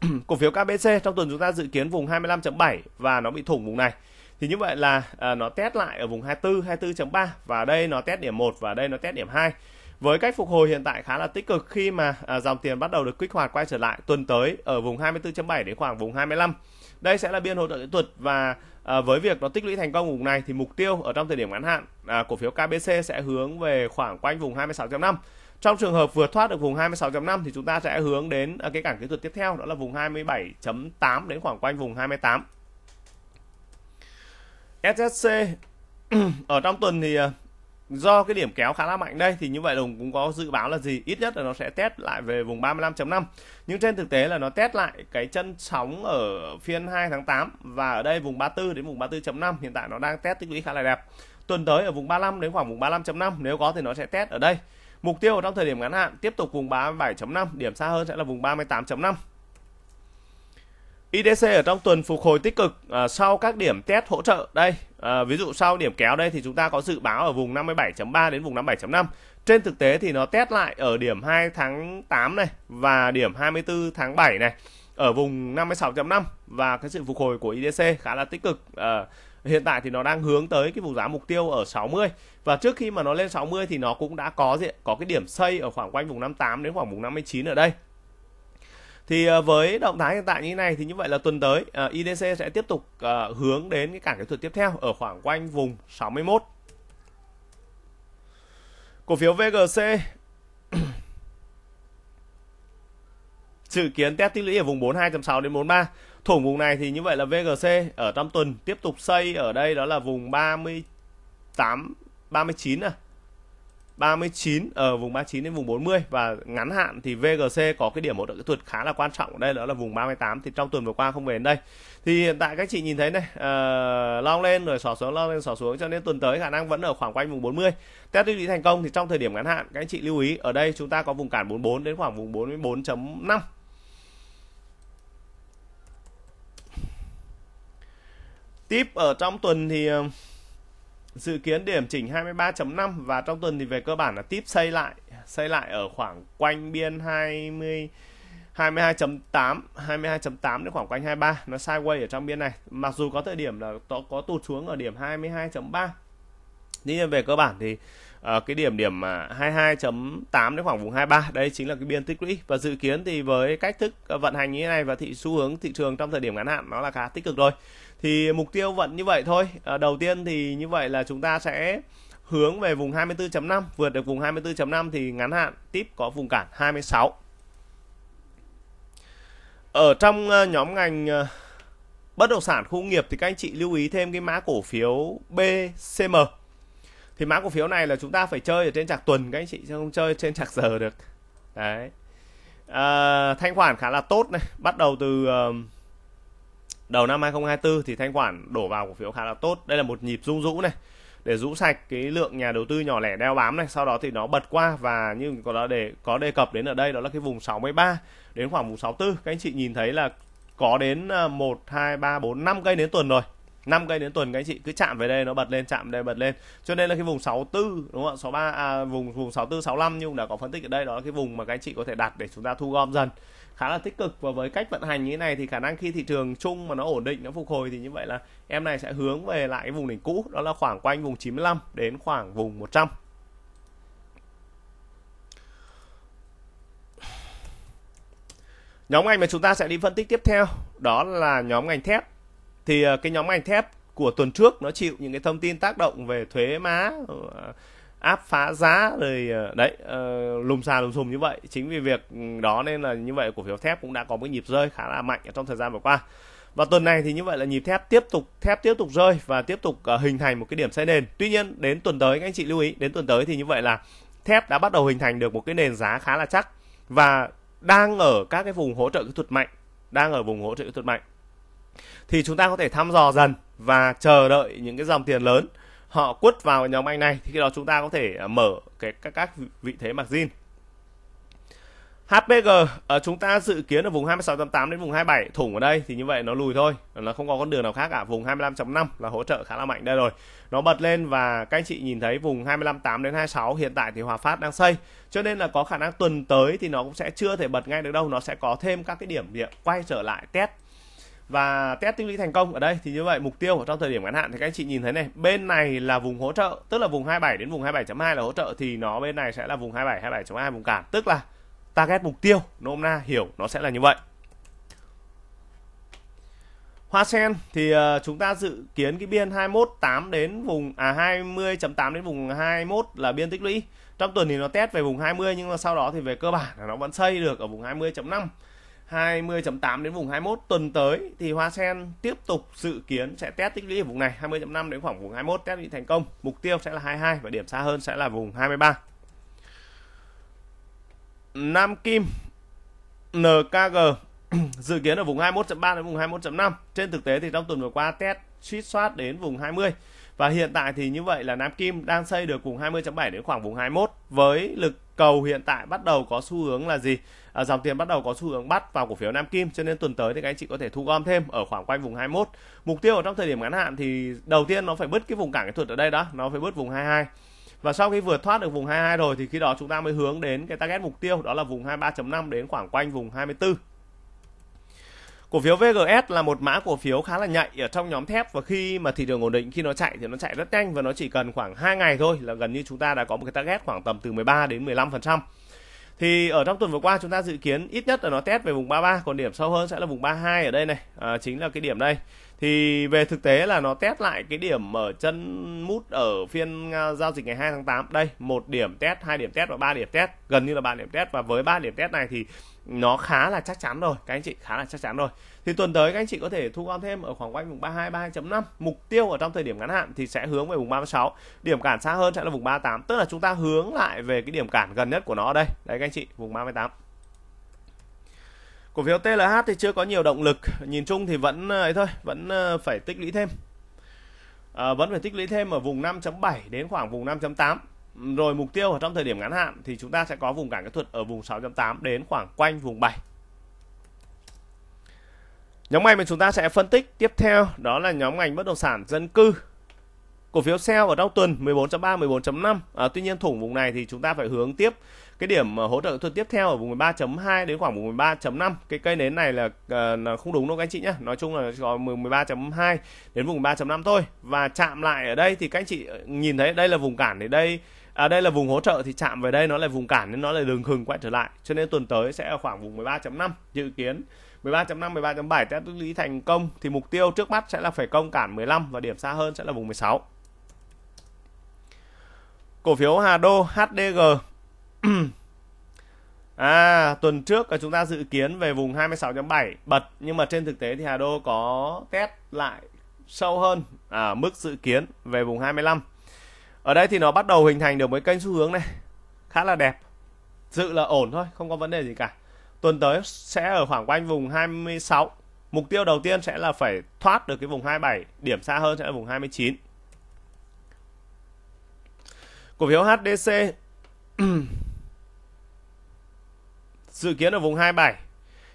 cổ phiếu KBC trong tuần chúng ta dự kiến vùng 25.7 và nó bị thủng vùng này thì như vậy là à, nó test lại ở vùng 24 24.3 và đây nó test điểm 1 và đây nó test điểm 2 với cách phục hồi hiện tại khá là tích cực khi mà à, dòng tiền bắt đầu được kích hoạt quay trở lại tuần tới ở vùng 24.7 đến khoảng vùng 25 đây sẽ là biên hỗ trợ kỹ thuật và à, với việc nó tích lũy thành công vùng này thì mục tiêu ở trong thời điểm ngắn hạn à, cổ phiếu KBC sẽ hướng về khoảng quanh vùng 26.5 trong trường hợp vượt thoát được vùng 26.5 thì chúng ta sẽ hướng đến à, cái cản kỹ thuật tiếp theo đó là vùng 27.8 đến khoảng quanh vùng 28 SSC ở trong tuần thì à, do cái điểm kéo khá là mạnh đây thì như vậy đồng cũng có dự báo là gì ít nhất là nó sẽ test lại về vùng 35.5 nhưng trên thực tế là nó test lại cái chân sóng ở phiên 2 tháng 8 và ở đây vùng 34 đến vùng 34.5 hiện tại nó đang test tích lũy khá là đẹp tuần tới ở vùng 35 đến khoảng vùng 35.5 nếu có thì nó sẽ test ở đây mục tiêu trong thời điểm ngắn hạn tiếp tục vùng 37.5 điểm xa hơn sẽ là vùng 38.5 IDC ở trong tuần phục hồi tích cực à, sau các điểm test hỗ trợ đây à, ví dụ sau điểm kéo đây thì chúng ta có dự báo ở vùng 57.3 đến vùng 57.5 trên thực tế thì nó test lại ở điểm 2 tháng 8 này và điểm 24 tháng 7 này ở vùng 56.5 và cái sự phục hồi của IDC khá là tích cực à, hiện tại thì nó đang hướng tới cái vùng giá mục tiêu ở 60 và trước khi mà nó lên 60 thì nó cũng đã có gì có cái điểm xây ở khoảng quanh vùng 58 đến khoảng vùng 59 ở đây thì ờ, với động thái hiện tại như thế này thì như vậy là tuần tới ờ, IDC sẽ tiếp tục ờ, hướng đến cái cản kỹ thuật tiếp theo ở khoảng quanh vùng 61 cổ phiếu VGC dự kiến test tích lũy ở vùng 42.6 đến 43 thủng vùng này thì như vậy là VGC ở trong tuần tiếp tục xây ở đây đó là vùng 38 39 à 39 ở uh, vùng 39 đến vùng 40 và ngắn hạn thì VGC có cái điểm hỗ trợ kỹ thuật khá là quan trọng ở đây đó là vùng 38 thì trong tuần vừa qua không về đến đây thì hiện tại các chị nhìn thấy này uh, long lên rồi xỏ xuống long lên xỏ xuống cho nên tuần tới khả năng vẫn ở khoảng quanh vùng 40 test lưu ý thành công thì trong thời điểm ngắn hạn các anh chị lưu ý ở đây chúng ta có vùng cản 44 đến khoảng vùng 44.5 tiếp ở trong tuần thì uh, dự kiến điểm chỉnh 23.5 và trong tuần thì về cơ bản là tiếp xây lại xây lại ở khoảng quanh biên 20 22.8 22.8 đến khoảng quanh 23 nó sideways ở trong biên này mặc dù có thời điểm là có, có tụt xuống ở điểm 22.3 nhưng về cơ bản thì uh, cái điểm điểm 22.8 à, đến khoảng vùng 23 đây chính là cái biên tích lũy và dự kiến thì với cách thức ờ, vận hành như thế này và thị xu hướng thị trường trong thời điểm ngắn hạn nó là khá tích cực rồi thì mục tiêu vẫn như vậy thôi à, đầu tiên thì như vậy là chúng ta sẽ hướng về vùng 24.5 vượt được vùng 24.5 thì ngắn hạn tiếp có vùng cản 26 ở trong à, nhóm ngành à, bất động sản khu nghiệp thì các anh chị lưu ý thêm cái mã cổ phiếu BCM thì mã cổ phiếu này là chúng ta phải chơi ở trên chạc tuần các anh chị chứ không chơi trên chạc giờ được đấy à, thanh khoản khá là tốt này bắt đầu từ uh, đầu năm 2024 thì thanh khoản đổ vào cổ phiếu khá là tốt đây là một nhịp rung rũ này để rũ sạch cái lượng nhà đầu tư nhỏ lẻ đeo bám này sau đó thì nó bật qua và như có đã để có đề cập đến ở đây đó là cái vùng 63 đến khoảng vùng 64 các anh chị nhìn thấy là có đến 1 2 3 4 5 cây đến tuần rồi 5 cây đến tuần các anh chị cứ chạm về đây nó bật lên chạm đây bật lên cho nên là cái vùng 64 đúng không ạ 63 à, vùng vùng 64 65 nhưng đã có phân tích ở đây đó là cái vùng mà các anh chị có thể đặt để chúng ta thu gom dần khá là tích cực và với cách vận hành như thế này thì khả năng khi thị trường chung mà nó ổn định nó phục hồi thì như vậy là em này sẽ hướng về lại cái vùng đỉnh cũ đó là khoảng quanh vùng 95 đến khoảng vùng 100 Nhóm ngành mà chúng ta sẽ đi phân tích tiếp theo đó là nhóm ngành thép. Thì ờ, cái nhóm ngành thép của tuần trước nó chịu những cái thông tin tác động về thuế má ờ, áp phá giá rồi ờ, đấy uh, lùm xà lùm xùm như vậy chính vì việc đó nên là như vậy cổ phiếu thép cũng đã có một nhịp rơi khá là mạnh trong thời gian vừa qua và tuần này thì như vậy là nhịp thép tiếp tục thép tiếp tục rơi và tiếp tục uh, hình thành một cái điểm xây nền tuy nhiên đến tuần tới các anh chị lưu ý đến tuần tới thì như vậy là thép đã bắt đầu hình thành được một cái nền giá khá là chắc và đang ở các cái vùng hỗ trợ kỹ thuật mạnh đang ở vùng hỗ trợ kỹ thuật mạnh thì chúng ta có thể thăm dò dần và chờ đợi những cái dòng tiền lớn họ quất vào nhóm anh này thì khi đó chúng ta có thể à, mở cái các các vị thế margin HPG ở ờ, chúng ta dự kiến ở vùng 26.8 đến vùng 27 thủng ở đây thì như vậy nó lùi thôi nó không có con đường nào khác cả vùng 25.5 là hỗ trợ khá là mạnh đây rồi nó bật lên và các anh chị nhìn thấy vùng 25.8 đến 26 hiện tại thì Hòa Phát đang xây cho nên là có khả năng tuần tới thì nó cũng sẽ chưa thể bật ngay được đâu nó sẽ có thêm các cái điểm điện quay trở lại test và test tích lũy thành công ở đây thì như vậy mục tiêu trong thời điểm ngắn hạn thì các anh chị nhìn thấy này bên này là vùng hỗ trợ tức là vùng 27 đến vùng 27.2 là hỗ trợ thì nó bên này sẽ là vùng 27 27.2 vùng cản tức là target mục tiêu nôm na hiểu nó sẽ là như vậy Hoa sen thì ờ, chúng ta dự kiến cái biên 218 đến vùng à 20.8 đến vùng 21 là biên tích lũy. Trong tuần thì nó test về vùng 20 nhưng mà sau đó thì về cơ bản là nó vẫn xây được ở vùng 20.5 20.8 đến vùng 21 tuần tới thì Hoa Sen tiếp tục dự kiến sẽ test tích lũy ở vùng này 20.5 đến khoảng vùng 21 test bị thành công mục tiêu sẽ là 22 và điểm xa hơn sẽ là vùng 23 Nam Kim NKG dự kiến ở vùng 21.3 đến vùng 21.5 trên thực tế thì trong tuần vừa qua test suýt soát đến vùng 20 và hiện tại thì như vậy là Nam Kim đang xây được vùng 20.7 đến khoảng vùng 21 với lực cầu hiện tại bắt đầu có xu hướng là gì À, dòng tiền bắt đầu có xu hướng bắt vào cổ phiếu Nam Kim cho nên tuần tới thì các anh chị có thể thu gom thêm ở khoảng quanh vùng 21 mục tiêu ở trong thời điểm ngắn hạn thì đầu tiên nó phải bứt cái vùng cản kỹ thuật ở đây đó nó phải bứt vùng 22 và sau khi vượt thoát được vùng 22 rồi thì khi đó chúng ta mới hướng đến cái target mục tiêu đó là vùng 23.5 đến khoảng quanh vùng 24 Cổ phiếu VGS là một mã cổ phiếu khá là nhạy ở trong nhóm thép và khi mà thị trường ổn định khi nó chạy thì nó chạy rất nhanh và nó chỉ cần khoảng 2 ngày thôi là gần như chúng ta đã có một cái target khoảng tầm từ 13 đến 15% thì ở trong tuần vừa qua chúng ta dự kiến ít nhất là nó test về vùng 33 còn điểm sâu hơn sẽ là vùng 32 ở đây này à, chính là cái điểm đây thì về thực tế là nó test lại cái điểm ở chân mút ở phiên à, giao dịch ngày 2 tháng 8 đây một điểm test hai điểm test và ba điểm test gần như là ba điểm test và với ba điểm test này thì nó khá là chắc chắn rồi các anh chị khá là chắc chắn rồi thì tuần tới các anh chị có thể thu gom thêm ở khoảng quanh vùng 32 32.5 mục tiêu ở trong thời điểm ngắn hạn thì sẽ hướng về vùng 36 điểm cản xa hơn sẽ là vùng 38 tức là chúng ta hướng lại về cái điểm cản gần nhất của nó đây đấy các anh chị vùng 38 cổ phiếu TLH thì chưa có nhiều động lực nhìn chung thì vẫn ờ, ấy thôi vẫn ờ, phải tích lũy thêm à, vẫn phải tích lũy thêm ở vùng 5.7 đến khoảng vùng 5.8 rồi mục tiêu ở trong thời điểm ngắn hạn thì chúng ta sẽ có vùng cản kỹ thuật ở vùng 6.8 đến khoảng quanh vùng 7 nhóm ngành mà chúng ta sẽ phân tích tiếp theo đó là nhóm ngành bất động sản dân cư cổ phiếu sell ở trong tuần 14.3 14.5 à, tuy nhiên thủng vùng này thì chúng ta phải hướng tiếp cái điểm ờ, hỗ trợ thuật tiếp theo ở vùng 13.2 đến khoảng vùng 13.5 cái cây nến này là, ờ, là không đúng đâu các anh chị nhé nói chung là có 13.2 đến vùng 3.5 thôi và chạm lại ở đây thì các anh chị ờ, nhìn thấy đây là vùng cản thì đây à, đây là vùng hỗ trợ thì chạm về đây nó là vùng cản nên nó là đường khừng quay trở lại cho nên tuần tới sẽ ở khoảng vùng 13.5 dự kiến 13.5 13.7 test lý thành công thì mục tiêu trước mắt sẽ là phải công cản 15 và điểm xa hơn sẽ là vùng 16 cổ phiếu Hà Đô HDG à tuần trước là chúng ta dự kiến về vùng 26.7 bật nhưng mà trên thực tế thì Hà Đô có test lại sâu hơn à, mức dự kiến về vùng 25 ở đây thì nó bắt đầu hình thành được mấy kênh xu hướng này khá là đẹp dự là ổn thôi không có vấn đề gì cả tuần tới sẽ ở khoảng quanh vùng 26 mục tiêu đầu tiên sẽ là phải thoát được cái vùng 27 điểm xa hơn sẽ là vùng 29 cổ phiếu HDC dự kiến ở vùng 27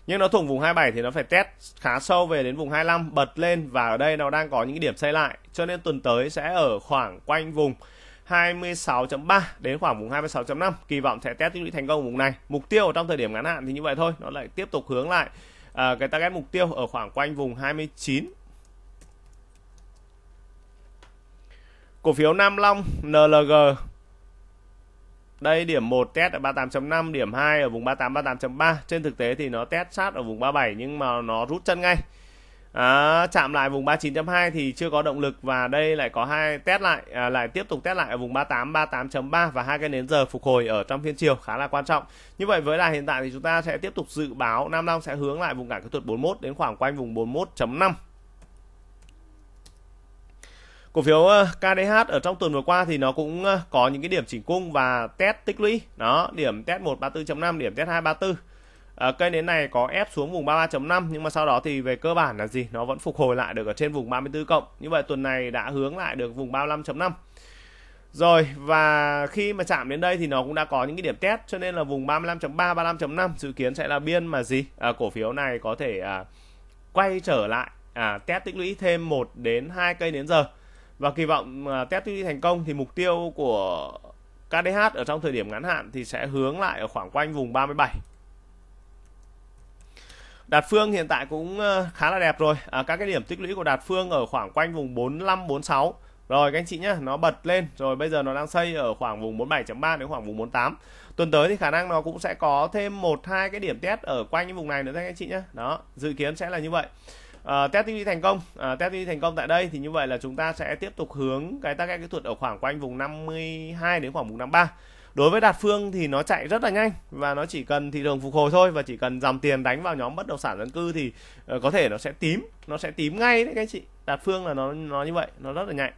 nhưng nó thủng vùng 27 thì nó phải test khá sâu về đến vùng 25 bật lên và ở đây nó đang có những điểm xây lại cho nên tuần tới sẽ ở khoảng quanh vùng 26.3 đến khoảng vùng 26.5 kỳ vọng sẽ test tích lũy thành công vùng này mục tiêu trong thời điểm ngắn hạn thì như vậy thôi nó lại tiếp tục hướng lại à, cái target mục tiêu ở khoảng quanh vùng 29 cổ phiếu Nam Long NLG đây điểm 1 test ở 38.5, điểm 2 ở vùng 38 38.3. Trên thực tế thì nó test sát ở vùng 37 nhưng mà nó rút chân ngay. À, chạm lại vùng 39.2 thì chưa có động lực và đây lại có hai test lại à, lại tiếp tục test lại ở vùng 38 38.3 và hai cái nến giờ phục hồi ở trong phiên chiều khá là quan trọng. Như vậy với đà hiện tại thì chúng ta sẽ tiếp tục dự báo Nam Long sẽ hướng lại vùng cản kỹ thuật 41 đến khoảng quanh vùng 41.5 cổ phiếu ờ, KDH ở trong tuần vừa qua thì nó cũng ờ, có những cái điểm chỉnh cung và test tích lũy đó điểm test 134.5 điểm test 234 à, ờ, cây đến này có ép xuống vùng 33.5 nhưng mà sau đó thì về cơ bản là gì nó vẫn phục hồi lại được ở trên vùng 34 cộng như vậy tuần này đã hướng lại được vùng 35.5 rồi và khi mà chạm đến đây thì nó cũng đã có những cái điểm test cho nên là vùng 35.3 35.5 dự kiến sẽ là biên mà gì à, cổ phiếu này có thể à, quay trở lại à, test tích lũy thêm 1 đến 2 cây đến giờ và kỳ vọng à, test tư duy thành công thì mục tiêu của KDH ở trong thời điểm ngắn hạn thì sẽ hướng lại ở khoảng quanh vùng 37 Đạt Phương hiện tại cũng à, khá là đẹp rồi à, các cái điểm tích lũy của Đạt Phương ở khoảng quanh vùng 45 46 rồi các anh chị nhé, nó bật lên rồi bây giờ nó đang xây ở khoảng vùng 47.3 đến khoảng vùng 48. Tuần tới thì khả năng nó cũng sẽ có thêm một hai cái điểm test ở quanh cái vùng này nữa các anh chị nhé. Đó, dự kiến sẽ là như vậy. À, test TV thành công, à, test TV thành công tại đây thì như vậy là chúng ta sẽ tiếp tục hướng cái tác kỹ thuật ở khoảng quanh vùng 52 đến khoảng vùng 53. Đối với Đạt Phương thì nó chạy rất là nhanh và nó chỉ cần thị trường phục hồi thôi và chỉ cần dòng tiền đánh vào nhóm bất động sản dân cư thì uh, có thể nó sẽ tím, nó sẽ tím ngay đấy các chị. Đạt Phương là nó nó như vậy, nó rất là nhanh.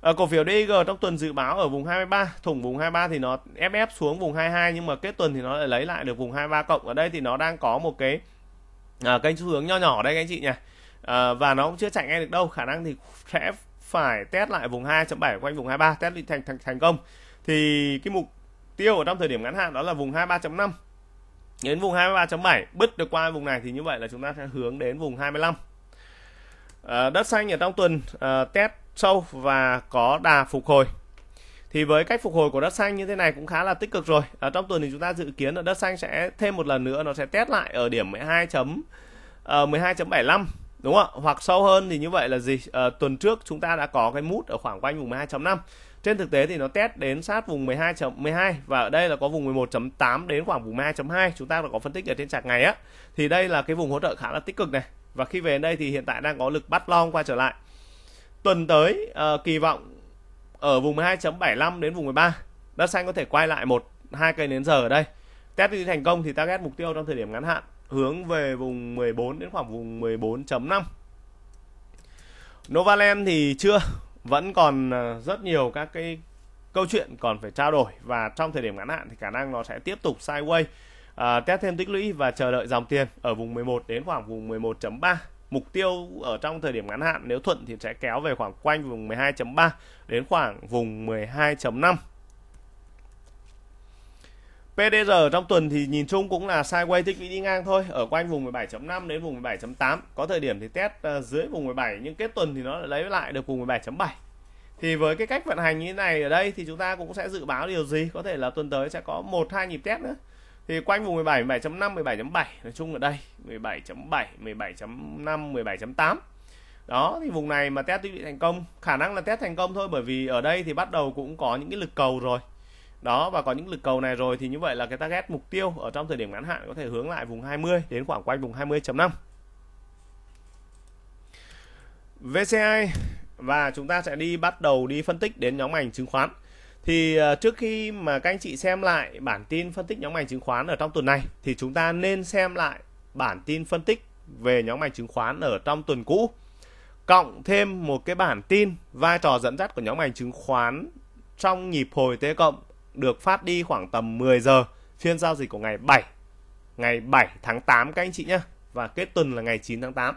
À, cổ phiếu DG trong tuần dự báo ở vùng 23, thủng vùng 23 thì nó ép ép xuống vùng 22 nhưng mà kết tuần thì nó lại lấy lại được vùng 23 cộng. Ở đây thì nó đang có một cái à, kênh xu hướng nho nhỏ đây các anh chị nhỉ à, và nó cũng chưa chạy ngay được đâu khả năng thì sẽ phải test lại vùng 2.7 quanh vùng 23 test đi thành thành thành công thì cái mục tiêu ở trong thời điểm ngắn hạn đó là vùng 23.5 đến vùng 23.7 bứt được qua vùng này thì như vậy là chúng ta sẽ hướng đến vùng 25 à, đất xanh ở trong tuần à, test sâu và có đà phục hồi thì với cách phục hồi của đất xanh như thế này cũng khá là tích cực rồi ở trong tuần thì chúng ta dự kiến là đất xanh sẽ thêm một lần nữa nó sẽ test lại ở điểm 12 chấm uh, ờ, 12.75 đúng không ạ hoặc sâu hơn thì như vậy là gì à, tuần trước chúng ta đã có cái mút ở khoảng quanh vùng 12.5 trên thực tế thì nó test đến sát vùng 12.12 và ở đây là có vùng 11.8 đến khoảng vùng 12.2 chúng ta đã có phân tích ở trên chart ngày á thì đây là cái vùng hỗ trợ khá là tích cực này và khi về đây thì hiện tại đang có lực bắt long qua trở lại tuần tới à, kỳ vọng ở vùng 12.75 đến vùng 13 đất xanh có thể quay lại một hai cây nến giờ ở đây test đi thành công thì target mục tiêu trong thời điểm ngắn hạn hướng về vùng 14 đến khoảng vùng 14.5 Novaland thì chưa vẫn còn à, rất nhiều các cái câu chuyện còn phải trao đổi và trong thời điểm ngắn hạn thì khả năng nó sẽ tiếp tục sideways à, test thêm tích lũy và chờ đợi dòng tiền ở vùng 11 đến khoảng vùng 11.3 mục tiêu ở trong thời điểm ngắn hạn nếu thuận thì sẽ kéo về khoảng quanh vùng 12.3 đến khoảng vùng 12.5 PDR trong tuần thì nhìn chung cũng là sideways tích lũy đi ngang thôi ở quanh vùng 17.5 đến vùng 17.8 có thời điểm thì test ờ, dưới vùng 17 nhưng kết tuần thì nó lấy lại được vùng 17.7 thì với cái cách vận hành như thế này ở đây thì chúng ta cũng sẽ dự báo điều gì có thể là tuần tới sẽ có một hai nhịp test nữa thì quanh vùng 17 17.5 17.7 nói chung ở đây 17.7 17.5 17.8 đó thì vùng này mà test bị thành công khả năng là test thành công thôi bởi vì ở đây thì bắt đầu cũng có những cái lực cầu rồi đó và có những lực cầu này rồi thì như vậy là cái target mục tiêu ở trong thời điểm ngắn hạn có thể hướng lại vùng 20 đến khoảng quanh vùng 20.5 VCI và chúng ta sẽ đi bắt đầu đi phân tích đến nhóm ngành chứng khoán thì ờ, trước khi mà các anh chị xem lại bản tin phân tích nhóm ngành chứng khoán ở trong tuần này thì chúng ta nên xem lại bản tin phân tích về nhóm ngành chứng khoán ở trong tuần cũ cộng thêm một cái bản tin vai trò dẫn dắt của nhóm ngành chứng khoán trong nhịp hồi tế cộng được phát đi khoảng tầm 10 giờ phiên giao dịch của ngày 7 ngày 7 tháng 8 các anh chị nhé và kết tuần là ngày 9 tháng 8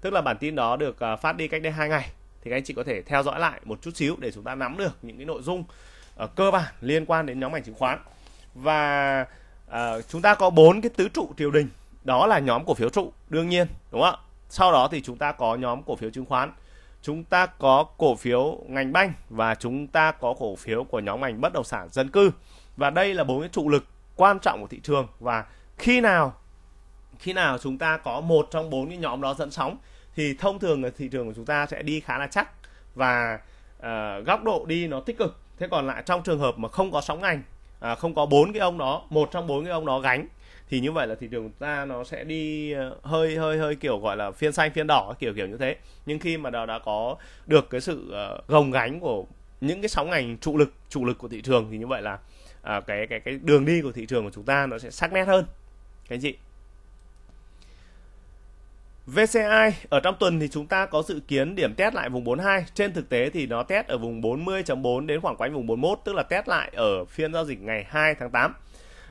tức là bản tin đó được ờ, phát đi cách đây hai ngày thì các anh chị có thể theo dõi lại một chút xíu để chúng ta nắm được những cái nội dung uh, cơ bản liên quan đến nhóm ngành chứng khoán và uh, chúng ta có bốn cái tứ trụ triều đình đó là nhóm cổ phiếu trụ đương nhiên đúng không ạ sau đó thì chúng ta có nhóm cổ phiếu chứng khoán chúng ta có cổ phiếu ngành banh và chúng ta có cổ phiếu của nhóm ngành bất động sản dân cư và đây là bốn cái trụ lực quan trọng của thị trường và khi nào khi nào chúng ta có một trong bốn cái nhóm đó dẫn sóng thì thông thường là thị trường của chúng ta sẽ đi khá là chắc và uh, góc độ đi nó tích cực thế còn lại trong trường hợp mà không có sóng ngành à, không có bốn cái ông đó một trong bốn cái ông đó gánh thì như vậy là thị trường ta nó sẽ đi ờ, hơi hơi hơi kiểu gọi là phiên xanh phiên đỏ kiểu kiểu như thế nhưng khi mà nó đã có được cái sự ờ, gồng gánh của những cái sóng ngành trụ lực trụ lực của thị trường thì như vậy là à, cái cái cái đường đi của thị trường của chúng ta nó sẽ sắc nét hơn cái gì VCI ở trong tuần thì chúng ta có dự kiến điểm test lại vùng 42. Trên thực tế thì nó test ở vùng 40.4 đến khoảng quanh vùng 41, tức là test lại ở phiên giao dịch ngày 2 tháng 8.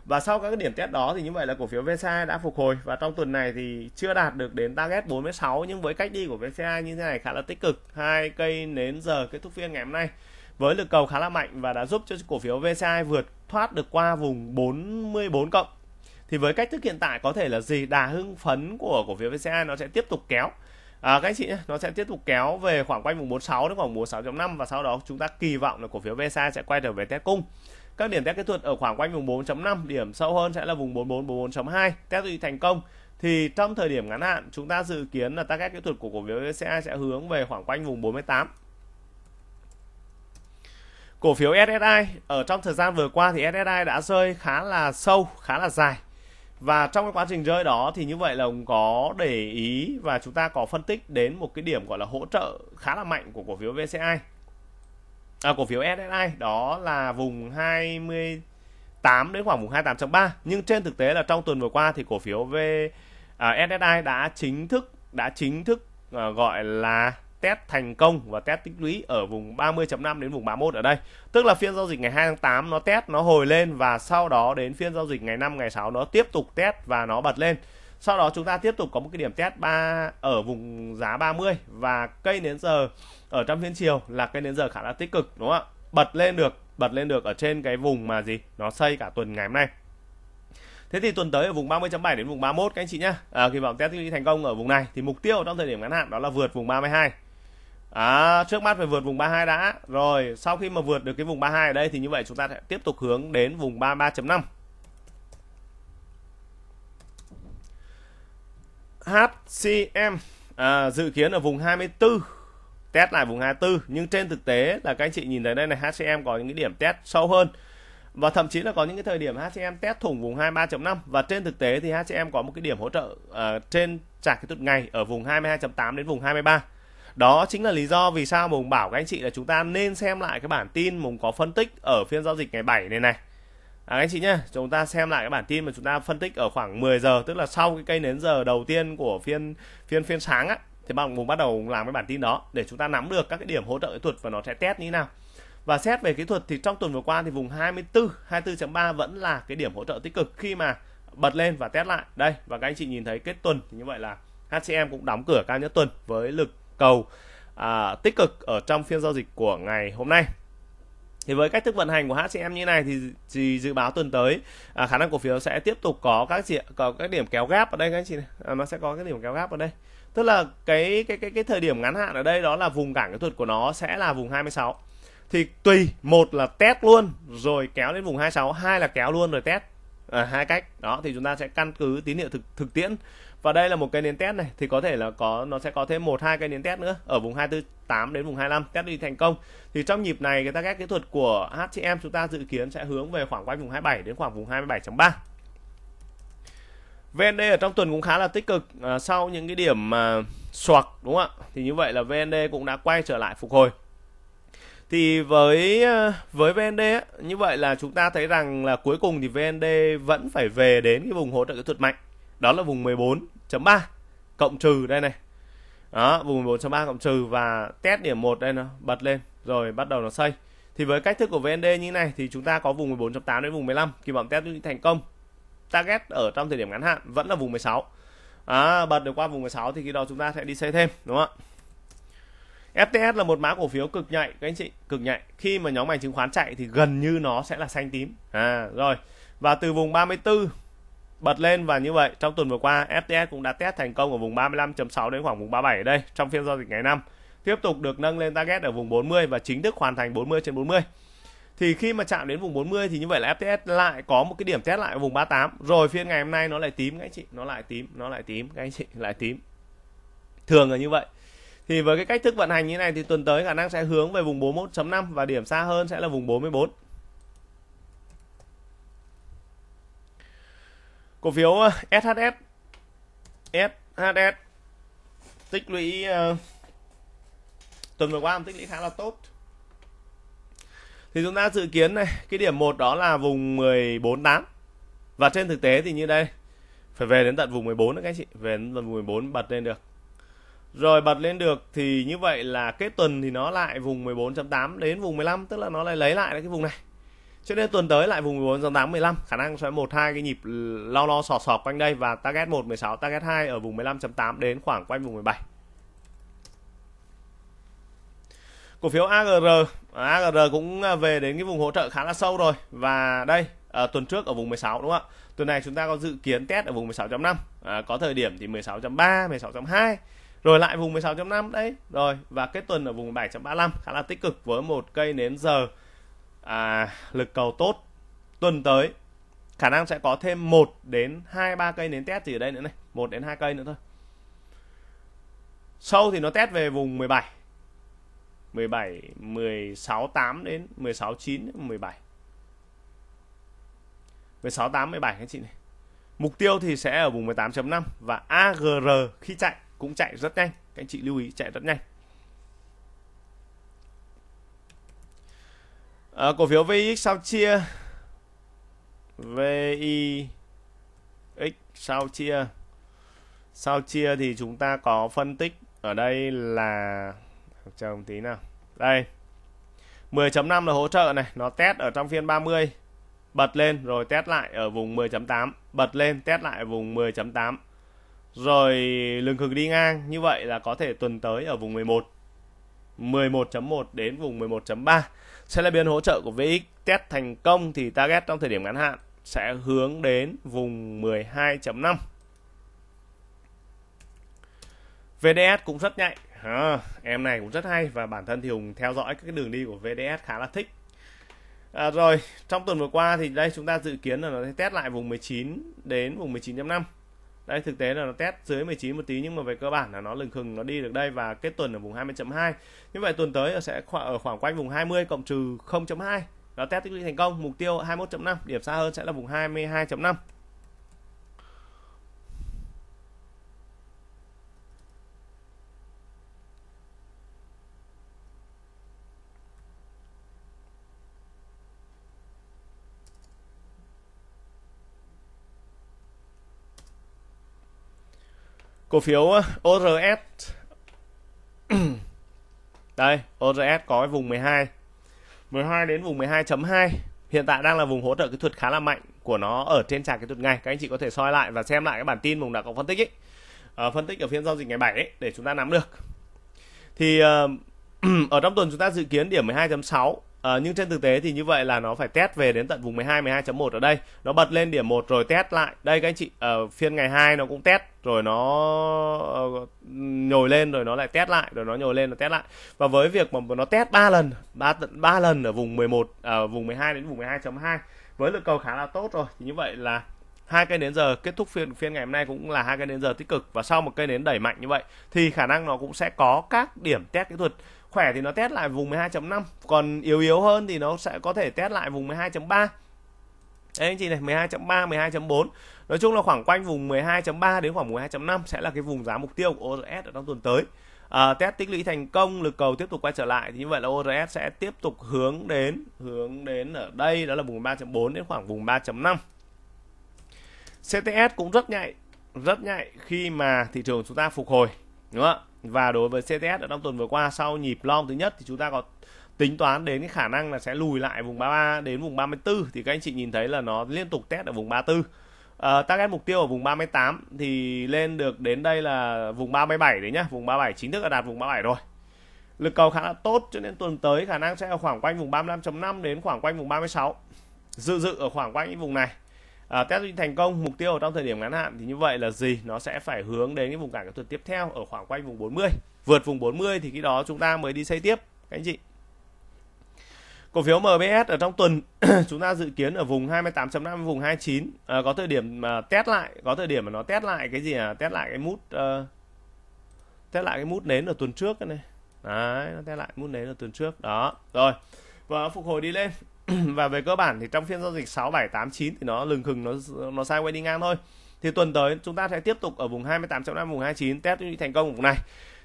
Và sau các cái điểm test đó thì như vậy là cổ phiếu VCI đã phục hồi và trong tuần này thì chưa đạt được đến target 46 nhưng với cách đi của VCI như thế này khá là tích cực. Hai cây nến giờ kết thúc phiên ngày hôm nay với lực cầu khá là mạnh và đã giúp cho cổ phiếu VCI vượt thoát được qua vùng 44 cộng thì với cách thức hiện tại có thể là gì đà hưng phấn của cổ phiếu VCA nó sẽ tiếp tục kéo à, các anh chị nhé, nó sẽ tiếp tục kéo về khoảng quanh vùng 46 đến khoảng 46.5 và sau đó chúng ta kỳ vọng là cổ phiếu VSA sẽ quay trở về test cung các điểm test kỹ thuật ở khoảng quanh vùng 4.5 điểm sâu hơn sẽ là vùng 44 44.2 test đi thành công thì trong thời điểm ngắn hạn chúng ta dự kiến là target kỹ thuật của cổ phiếu VSA sẽ hướng về khoảng quanh vùng 48 Cổ phiếu SSI ở trong thời gian vừa qua thì SSI đã rơi khá là sâu, khá là dài và trong cái quá trình rơi đó thì như vậy là ông có để ý và chúng ta có phân tích đến một cái điểm gọi là hỗ trợ khá là mạnh của cổ phiếu VCI à, cổ phiếu SSI đó là vùng 28 đến khoảng vùng 28.3 nhưng trên thực tế là trong tuần vừa qua thì cổ phiếu V à, SSI đã chính thức đã chính thức à, gọi là test thành công và test tích lũy ở vùng 30.5 đến vùng 31 ở đây. Tức là phiên giao dịch ngày 2 tháng 8 nó test nó hồi lên và sau đó đến phiên giao dịch ngày 5 ngày 6 nó tiếp tục test và nó bật lên. Sau đó chúng ta tiếp tục có một cái điểm test 3 ở vùng giá 30 và cây nến giờ ở trong phiên chiều là cây nến giờ khá là tích cực đúng không ạ? Bật lên được, bật lên được ở trên cái vùng mà gì? Nó xây cả tuần ngày hôm nay. Thế thì tuần tới ở vùng 30.7 đến vùng 31 các anh chị nhá. À, kỳ vọng test thành công ở vùng này thì mục tiêu trong thời điểm ngắn hạn đó là vượt vùng 32. À, trước mắt phải vượt vùng 32 đã. Rồi, sau khi mà vượt được cái vùng 32 ở đây thì như vậy chúng ta sẽ tiếp tục hướng đến vùng 33.5. HCM à, dự kiến ở vùng 24 test lại vùng 24 nhưng trên thực tế là các anh chị nhìn thấy đây này HCM có những cái điểm test sâu hơn và thậm chí là có những cái thời điểm HCM test thủng vùng 23.5 và trên thực tế thì HCM có một cái điểm hỗ trợ uh, trên chạc cái tuần ngày ở vùng 22.8 đến vùng 23 đó chính là lý do vì sao mùng bảo các anh chị là chúng ta nên xem lại cái bản tin mùng có phân tích ở phiên giao dịch ngày 7 này này à, anh chị nhé chúng ta xem lại cái bản tin mà chúng ta phân tích ở khoảng 10 giờ tức là sau cái cây nến giờ đầu tiên của phiên phiên phiên sáng á thì bằng mùng bắt đầu làm cái bản tin đó để chúng ta nắm được các cái điểm hỗ trợ kỹ thuật và nó sẽ test như thế nào và xét về kỹ thuật thì trong tuần vừa qua thì vùng 24 24.3 vẫn là cái điểm hỗ trợ tích cực khi mà bật lên và test lại đây và các anh chị nhìn thấy kết tuần thì như vậy là HCM cũng đóng cửa cao nhất tuần với lực cầu à, tích cực ở trong phiên giao dịch của ngày hôm nay thì với cách thức vận hành của HCM như này thì, thì dự báo tuần tới à, khả năng cổ phiếu sẽ tiếp tục có các diện có các điểm kéo gáp ở đây các anh chị À, nó sẽ có cái điểm kéo gáp ở đây tức là cái cái cái cái thời điểm ngắn hạn ở đây đó là vùng cản kỹ thuật của nó sẽ là vùng 26 thì tùy một là test luôn rồi kéo đến vùng 26 hai là kéo luôn rồi test à, hai cách đó thì chúng ta sẽ căn cứ tín hiệu thực thực tiễn và đây là một cây nến test này thì có thể là có nó sẽ có thêm một hai cây nến test nữa ở vùng 248 đến vùng 25 test đi thành công thì trong nhịp này cái target kỹ thuật của HTM chúng ta dự kiến sẽ hướng về khoảng quanh vùng 27 đến khoảng vùng 27.3 VND ở trong tuần cũng khá là tích cực à, sau những cái điểm mà soạc đúng không ạ thì như vậy là VND cũng đã quay trở lại phục hồi thì với à, với VND ấy, như vậy là chúng ta thấy rằng là cuối cùng thì VND vẫn phải về đến cái vùng hỗ trợ kỹ thuật mạnh đó là vùng 14.3 cộng trừ đây này đó vùng 14.3 cộng trừ và test điểm 1 đây nó bật lên rồi bắt đầu nó xây thì với cách thức của VND như này thì chúng ta có vùng 14.8 đến vùng 15 kỳ vọng test thành công target ở trong thời điểm ngắn hạn vẫn là vùng 16 à, bật được qua vùng 16 thì khi đó chúng ta sẽ đi xây thêm đúng không ạ FTS là một mã cổ phiếu cực nhạy các anh chị cực nhạy khi mà nhóm ngành chứng khoán chạy thì gần như nó sẽ là xanh tím à rồi và từ vùng 34 bật lên và như vậy trong tuần vừa qua FTS cũng đã test thành công ở vùng 35.6 đến khoảng vùng 37 ở đây trong phiên giao dịch ngày 5 tiếp tục được nâng lên target ở vùng 40 và chính thức hoàn thành 40 trên 40 thì khi mà chạm đến vùng 40 thì như vậy là FTS lại có một cái điểm test lại ở vùng 38 rồi phiên ngày hôm nay nó lại tím các anh chị nó lại tím nó lại tím các anh chị lại tím thường là như vậy thì với cái cách thức vận hành như này thì tuần tới khả năng sẽ hướng về vùng 41.5 và điểm xa hơn sẽ là vùng 44 cổ phiếu ờ, SHS SHS tích lũy uh, tuần vừa qua tích lũy khá là tốt thì chúng ta dự kiến này cái điểm một đó là vùng 14.8 và trên thực tế thì như đây phải về đến tận vùng 14 nữa các anh chị về đến tận vùng 14 bật lên được rồi bật lên được thì như vậy là kết tuần thì nó lại vùng 14.8 đến vùng 15 tức là nó lại lấy lại cái vùng này cho nên tuần tới lại vùng 14 dòng 8 15 khả năng sẽ một hai cái nhịp lo lo sọt sọt quanh đây và target 1 16 target 2 ở vùng 15.8 đến khoảng quanh vùng 17 cổ phiếu AGR AGR cũng về đến cái vùng hỗ trợ khá là sâu rồi và đây à, tuần trước ở vùng 16 đúng không ạ tuần này chúng ta có dự kiến test ở vùng 16.5 à, có thời điểm thì 16.3 16.2 rồi lại vùng 16.5 đấy rồi và kết tuần ở vùng 7.35 khá là tích cực với một cây nến giờ à, lực cầu tốt tuần tới khả năng sẽ có thêm 1 đến 2 3 cây nến test gì ở đây nữa này, 1 đến 2 cây nữa thôi. Sâu thì nó test về vùng 17. 17 16 8 đến 16 9 đến 17. 16 8 17 các chị này. Mục tiêu thì sẽ ở vùng 18.5 và AGR khi chạy cũng chạy rất nhanh, các anh chị lưu ý chạy rất nhanh. à, cổ phiếu VIX sao chia VIX sao chia sao chia thì chúng ta có phân tích ở đây là chờ một tí nào đây 10.5 là hỗ trợ này nó test ở trong phiên 30 bật lên rồi test lại ở vùng 10.8 bật lên test lại ở vùng 10.8 rồi lừng khừng đi ngang như vậy là có thể tuần tới ở vùng 11 11.1 đến vùng 11.3 sẽ là biên hỗ trợ của VX test thành công thì target trong thời điểm ngắn hạn sẽ hướng đến vùng 12.5 VDS cũng rất nhạy à, em này cũng rất hay và bản thân thì Hùng theo dõi các đường đi của VDS khá là thích à, rồi trong tuần vừa qua thì đây chúng ta dự kiến là nó sẽ test lại vùng 19 đến vùng 19.5 đây thực tế là nó test dưới 19 một tí nhưng mà về cơ bản là nó lừng khừng nó đi được đây và kết tuần ở vùng 20.2 như vậy tuần tới sẽ khoảng ở khoảng quanh vùng 20 cộng trừ 0.2 nó test tích lũy thành công mục tiêu 21.5 điểm xa hơn sẽ là vùng 22.5 cổ phiếu ờ, ORS đây ORS có cái vùng 12 12 đến vùng 12.2 hiện tại đang là vùng hỗ trợ kỹ thuật khá là mạnh của nó ở trên sàn kỹ thuật ngày các anh chị có thể soi lại và xem lại cái bản tin mùng đã có phân tích ấy uh, phân tích ở phiên giao dịch ngày 7 ấy, để chúng ta nắm được thì uh, ở trong tuần chúng ta dự kiến điểm 12.6 À, nhưng trên thực tế thì như vậy là nó phải test về đến tận vùng 12 12.1 ở đây. Nó bật lên điểm 1 rồi test lại. Đây các anh chị ở ờ, phiên ngày 2 nó cũng test rồi nó uh, nhồi lên rồi nó lại test lại rồi nó nhồi lên nó test lại. Và với việc mà nó test 3 lần, 3 tận 3 lần ở vùng 11 ở uh, vùng 12 đến vùng 12.2 với lượng cầu khá là tốt rồi thì như vậy là hai cây nến giờ kết thúc phiên phiên ngày hôm nay cũng là hai cây nến giờ tích cực và sau một cây nến đẩy mạnh như vậy thì khả năng nó cũng sẽ có các điểm test kỹ thuật khỏe thì nó test lại vùng 12.5 còn yếu yếu hơn thì nó sẽ có thể test lại vùng 12.3 Đấy anh chị này 12.3, 12.4 Nói chung là khoảng quanh vùng 12.3 đến khoảng 12.5 sẽ là cái vùng giá mục tiêu của ORS ở trong tuần tới à, Test tích lũy thành công, lực cầu tiếp tục quay trở lại Thì như vậy là ORS sẽ tiếp tục hướng đến Hướng đến ở đây đó là vùng 3.4 đến khoảng vùng 3.5 CTS cũng rất nhạy Rất nhạy khi mà thị trường chúng ta phục hồi Đúng không ạ? và đối với CTS ở trong tuần vừa qua sau nhịp long thứ nhất thì chúng ta có tính toán đến cái khả năng là sẽ lùi lại vùng 33 đến vùng 34 thì các anh chị nhìn thấy là nó liên tục test ở vùng 34 Uh, ờ, target mục tiêu ở vùng 38 thì lên được đến đây là vùng 37 đấy nhá, vùng 37 chính thức là đạt vùng 37 rồi. Lực cầu khá là tốt cho nên tuần tới khả năng sẽ ở khoảng quanh vùng 35.5 đến khoảng quanh vùng 36. Dự dự ở khoảng quanh vùng này à, test định thành công mục tiêu trong thời điểm ngắn hạn thì như vậy là gì nó sẽ phải hướng đến cái vùng cản kỹ thuật tiếp theo ở khoảng quanh vùng 40 vượt vùng 40 thì khi đó chúng ta mới đi xây tiếp các anh chị cổ phiếu MBS ở trong tuần chúng ta dự kiến ở vùng 28.5 vùng 29 à, có thời điểm mà test lại có thời điểm mà nó test lại cái gì à test lại cái mút uh, test lại cái mút nến ở tuần trước cái này đấy nó test lại mút nến ở tuần trước đó rồi và phục hồi đi lên và về cơ bản thì trong phiên giao dịch 6 7 8 9 thì nó lừng khừng nó nó sai quay đi ngang thôi. Thì tuần tới chúng ta sẽ tiếp tục ở vùng 28.5 vùng 29 test thành công vùng này.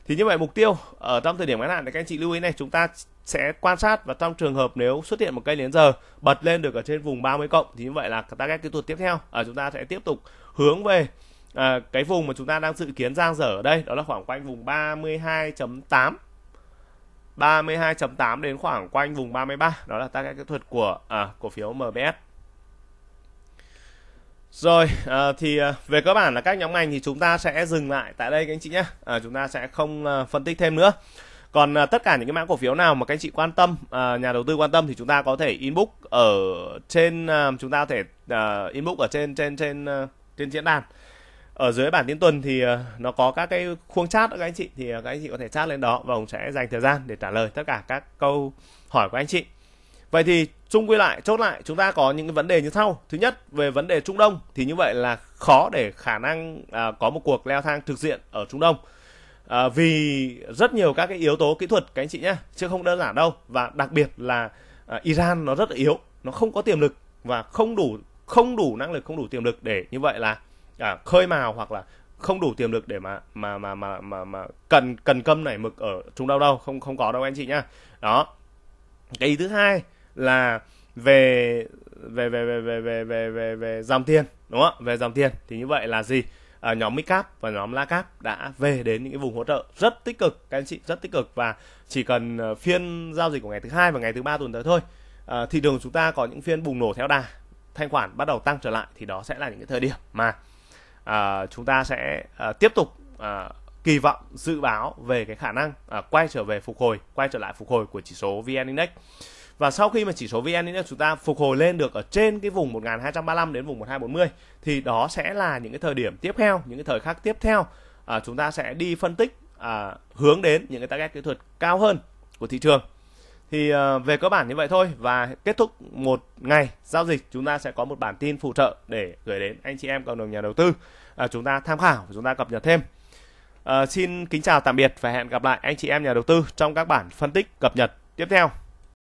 Thì như vậy mục tiêu ở trong thời điểm ngắn hạn thì các anh chị lưu ý này chúng ta sẽ quan sát và trong trường hợp nếu xuất hiện một cây nến giờ bật lên được ở trên vùng 30 cộng thì như vậy là target kỹ thuật tiếp theo ở ờ, chúng ta sẽ tiếp tục hướng về à, cái vùng mà chúng ta đang dự kiến giang dở ở đây đó là khoảng quanh vùng 32.8 32.8 đến khoảng quanh vùng 33 đó là các kỹ thuật của à, cổ phiếu MBS rồi à, thì à, về cơ bản là các nhóm ngành thì chúng ta sẽ dừng lại tại đây các anh chị nhé à, chúng ta sẽ không à, phân tích thêm nữa còn à, tất cả những cái mã cổ phiếu nào mà các anh chị quan tâm à, nhà đầu tư quan tâm thì chúng ta có thể inbox ở trên à, chúng ta có thể à, inbox ở trên trên trên trên, à, trên diễn đàn ở dưới bản tin tuần thì ờ, nó có các cái khuôn chat đó các anh chị thì ờ, các anh chị có thể chat lên đó và ông sẽ dành thời gian để trả lời tất cả các câu hỏi của anh chị vậy thì chung quy lại chốt lại chúng ta có những cái vấn đề như sau thứ nhất về vấn đề trung đông thì như vậy là khó để khả năng à, có một cuộc leo thang thực diện ở trung đông à, vì rất nhiều các cái yếu tố kỹ thuật các anh chị nhé chứ không đơn giản đâu và đặc biệt là à, iran nó rất là yếu nó không có tiềm lực và không đủ không đủ năng lực không đủ tiềm lực để như vậy là à, khơi mào hoặc là không đủ tiềm lực để mà mà mà mà mà, mà cần cần câm nảy mực ở chúng đâu đâu không không có đâu anh chị nhá đó cái ý thứ hai là về về về về về về về về, về dòng tiền đúng không về dòng tiền thì như vậy là gì à, nhóm Micap và nhóm La Cap đã về đến những cái vùng hỗ trợ rất tích cực các anh chị rất tích cực và chỉ cần à, phiên giao dịch của ngày thứ hai và ngày thứ ba tuần tới thôi à, thị trường chúng ta có những phiên bùng nổ theo đà thanh khoản bắt đầu tăng trở lại thì đó sẽ là những cái thời điểm mà à, chúng ta sẽ à, tiếp tục à, kỳ vọng dự báo về cái khả năng à, quay trở về phục hồi quay trở lại phục hồi của chỉ số vn index và sau khi mà chỉ số VN Index chúng ta phục hồi lên được ở trên cái vùng 1235 đến vùng 1240 thì đó sẽ là những cái thời điểm tiếp theo, những cái thời khắc tiếp theo à, chúng ta sẽ đi phân tích à, hướng đến những cái target kỹ thuật cao hơn của thị trường thì ờ, về cơ bản như vậy thôi và kết thúc một ngày giao dịch chúng ta sẽ có một bản tin phụ trợ để gửi đến anh chị em cộng đồng nhà đầu tư à, chúng ta tham khảo chúng ta cập nhật thêm à, xin kính chào tạm biệt và hẹn gặp lại anh chị em nhà đầu tư trong các bản phân tích cập nhật tiếp theo